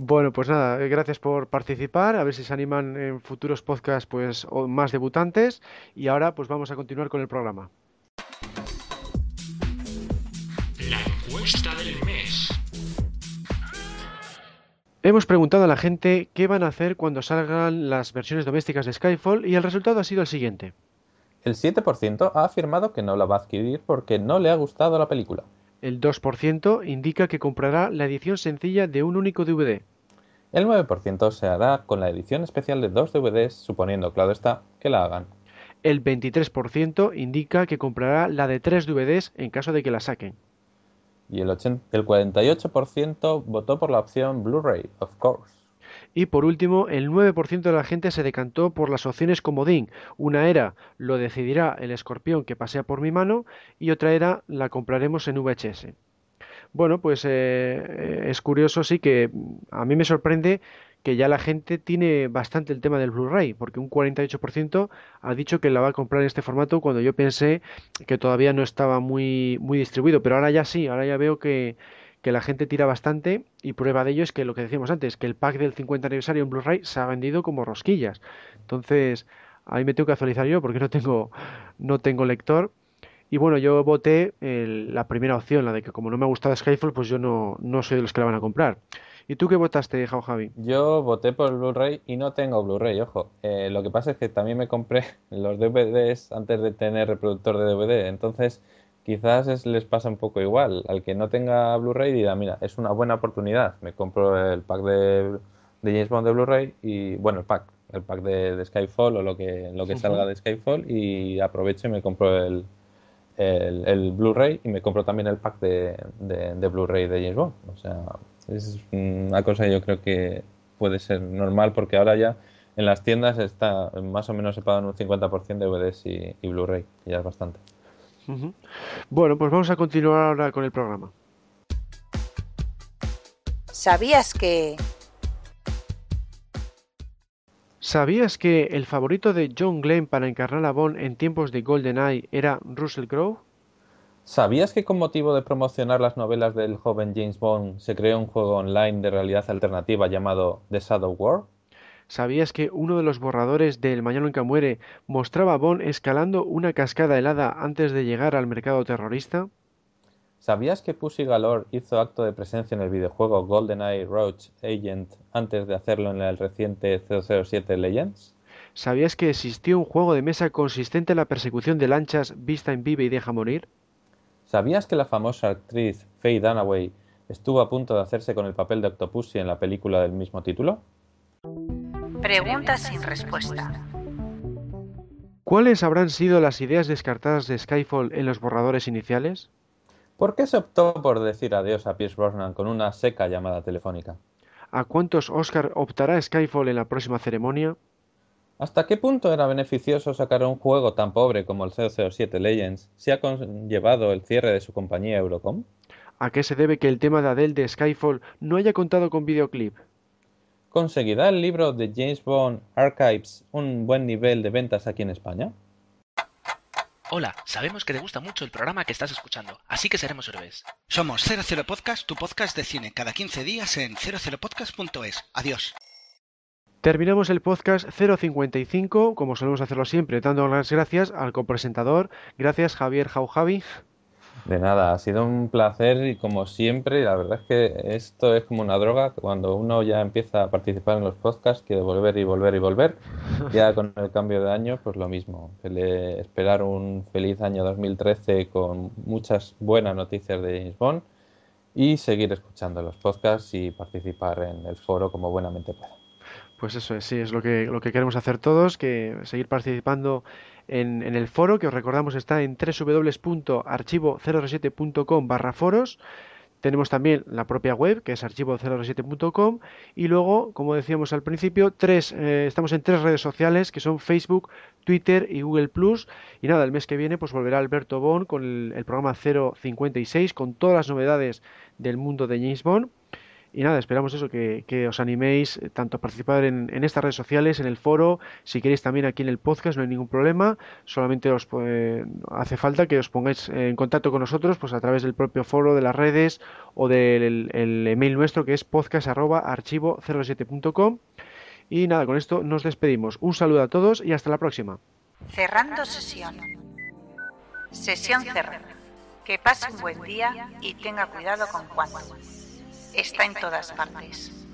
[SPEAKER 2] Bueno, pues nada, eh, gracias por participar. A ver si se animan en futuros podcasts pues, más debutantes. Y ahora pues vamos a continuar con el programa. del Hemos preguntado a la gente qué van a hacer cuando salgan las versiones domésticas de Skyfall y el resultado ha sido el siguiente. El 7% ha afirmado que no la va a adquirir porque no le ha gustado la película. El 2% indica que comprará la edición sencilla
[SPEAKER 3] de un único DVD. El 9% se hará con la edición especial de dos DVDs, suponiendo, claro está, que la hagan.
[SPEAKER 2] El 23% indica que comprará la de tres DVDs en caso de que la saquen.
[SPEAKER 3] Y el, el 48% votó por la opción Blu-ray, of course.
[SPEAKER 2] Y por último, el 9% de la gente se decantó por las opciones como DIN. Una era lo decidirá el escorpión que pasea por mi mano y otra era la compraremos en VHS. Bueno, pues eh, eh, es curioso, sí que mm, a mí me sorprende que ya la gente tiene bastante el tema del Blu-ray, porque un 48% ha dicho que la va a comprar en este formato cuando yo pensé que todavía no estaba muy, muy distribuido, pero ahora ya sí, ahora ya veo que, que la gente tira bastante y prueba de ello es que lo que decíamos antes, que el pack del 50 aniversario en Blu-ray se ha vendido como rosquillas. Entonces, ahí me tengo que actualizar yo porque no tengo, no tengo lector. Y bueno, yo voté la primera opción, la de que como no me ha gustado Skyfall, pues yo no, no soy de los que la van a comprar. ¿Y tú qué votaste, Jao Javi?
[SPEAKER 3] Yo voté por Blu-ray y no tengo Blu-ray, ojo. Eh, lo que pasa es que también me compré los DVDs antes de tener reproductor de DVD. Entonces, quizás les pasa un poco igual. Al que no tenga Blu-ray dirá, mira, es una buena oportunidad, me compro el pack de, James Bond de Blu-ray y, bueno, el pack, el pack de, Skyfall o lo que, lo que salga de Skyfall y aprovecho y me compro el, Blu-ray y me compro también el pack de, Blu-ray de James Bond. O sea, es una cosa que yo creo que puede ser normal porque ahora ya en las tiendas está más o menos separado pagan un 50% de DVDs y, Blu-ray, y ya es bastante.
[SPEAKER 2] Bueno, pues vamos a continuar ahora con el programa.
[SPEAKER 1] ¿Sabías que...
[SPEAKER 2] ¿Sabías que el favorito de John Glenn para encarnar a Bond en tiempos de GoldenEye era Russell Crowe? ¿Sabías que con motivo de promocionar las novelas del joven James Bond se creó un juego online de realidad alternativa llamado The Shadow War? ¿Sabías que uno de los borradores de El Mañana nunca muere mostraba a Bond escalando una cascada helada antes de llegar al mercado terrorista?
[SPEAKER 3] ¿Sabías que Pussy Galore hizo acto de presencia en el videojuego GoldenEye Roach Agent antes de hacerlo en el reciente
[SPEAKER 2] 007 Legends? ¿Sabías que existió un juego de mesa consistente en la persecución de lanchas Vista en Vive y Deja Morir? ¿Sabías que la famosa actriz Faye Dunaway
[SPEAKER 3] estuvo a punto de hacerse con el papel de Octopussy en la película del mismo título?
[SPEAKER 1] Preguntas sin respuesta.
[SPEAKER 2] ¿Cuáles habrán sido las ideas descartadas de Skyfall en los borradores iniciales? ¿Por qué se optó por decir adiós a
[SPEAKER 3] Pierce Brosnan con una seca llamada telefónica?
[SPEAKER 2] ¿A cuántos Oscar optará Skyfall en la
[SPEAKER 3] próxima ceremonia? ¿Hasta qué punto era beneficioso sacar un juego tan pobre como el 007 Legends si ha conllevado el cierre de su compañía Eurocom? ¿A qué se debe que el tema de Adele de Skyfall no haya contado con videoclip? ¿Conseguirá el libro de James Bond Archives un buen nivel de ventas aquí en España?
[SPEAKER 4] Hola, sabemos que te gusta mucho el programa que estás escuchando, así que seremos héroes. Somos 00 Podcast, tu podcast de cine, cada 15 días en 00podcast.es. Adiós.
[SPEAKER 2] Terminamos el podcast 055, como solemos hacerlo siempre, dando las gracias al copresentador. Gracias, Javier Jaujavi.
[SPEAKER 3] De nada, ha sido un placer y como siempre, la verdad es que esto es como una droga, cuando uno ya empieza a participar en los podcasts, quiere volver y volver y volver. Ya con el cambio de año, pues lo mismo. esperar un feliz año 2013 con muchas buenas noticias de James Bond y seguir escuchando los podcasts y participar en el foro como buenamente pueda.
[SPEAKER 2] Pues eso es, sí, es lo que, lo que queremos hacer todos, que seguir participando en, el foro, que os recordamos está en www.archivo007.com barra foros. Tenemos también la propia web, que es archivo007.com. Y luego, como decíamos al principio, tres, eh, estamos en tres redes sociales, que son Facebook, Twitter y Google Plus. Y nada, el mes que viene pues volverá Alberto Bon con el, el programa 056, con todas las novedades del mundo de James Bond. Y nada, esperamos eso, que, os animéis eh, tanto a participar en, en, estas redes sociales, en el foro, si queréis también aquí en el podcast, no hay ningún problema, solamente os hace falta que os pongáis en contacto con nosotros pues a través del propio foro, de las redes o del email nuestro que es podcast.archivo07.com. Y nada, con esto nos despedimos. Un saludo a todos y hasta la próxima.
[SPEAKER 1] Cerrando sesión. Sesión cerrada. Que pase un buen día y tenga cuidado con está en todas partes.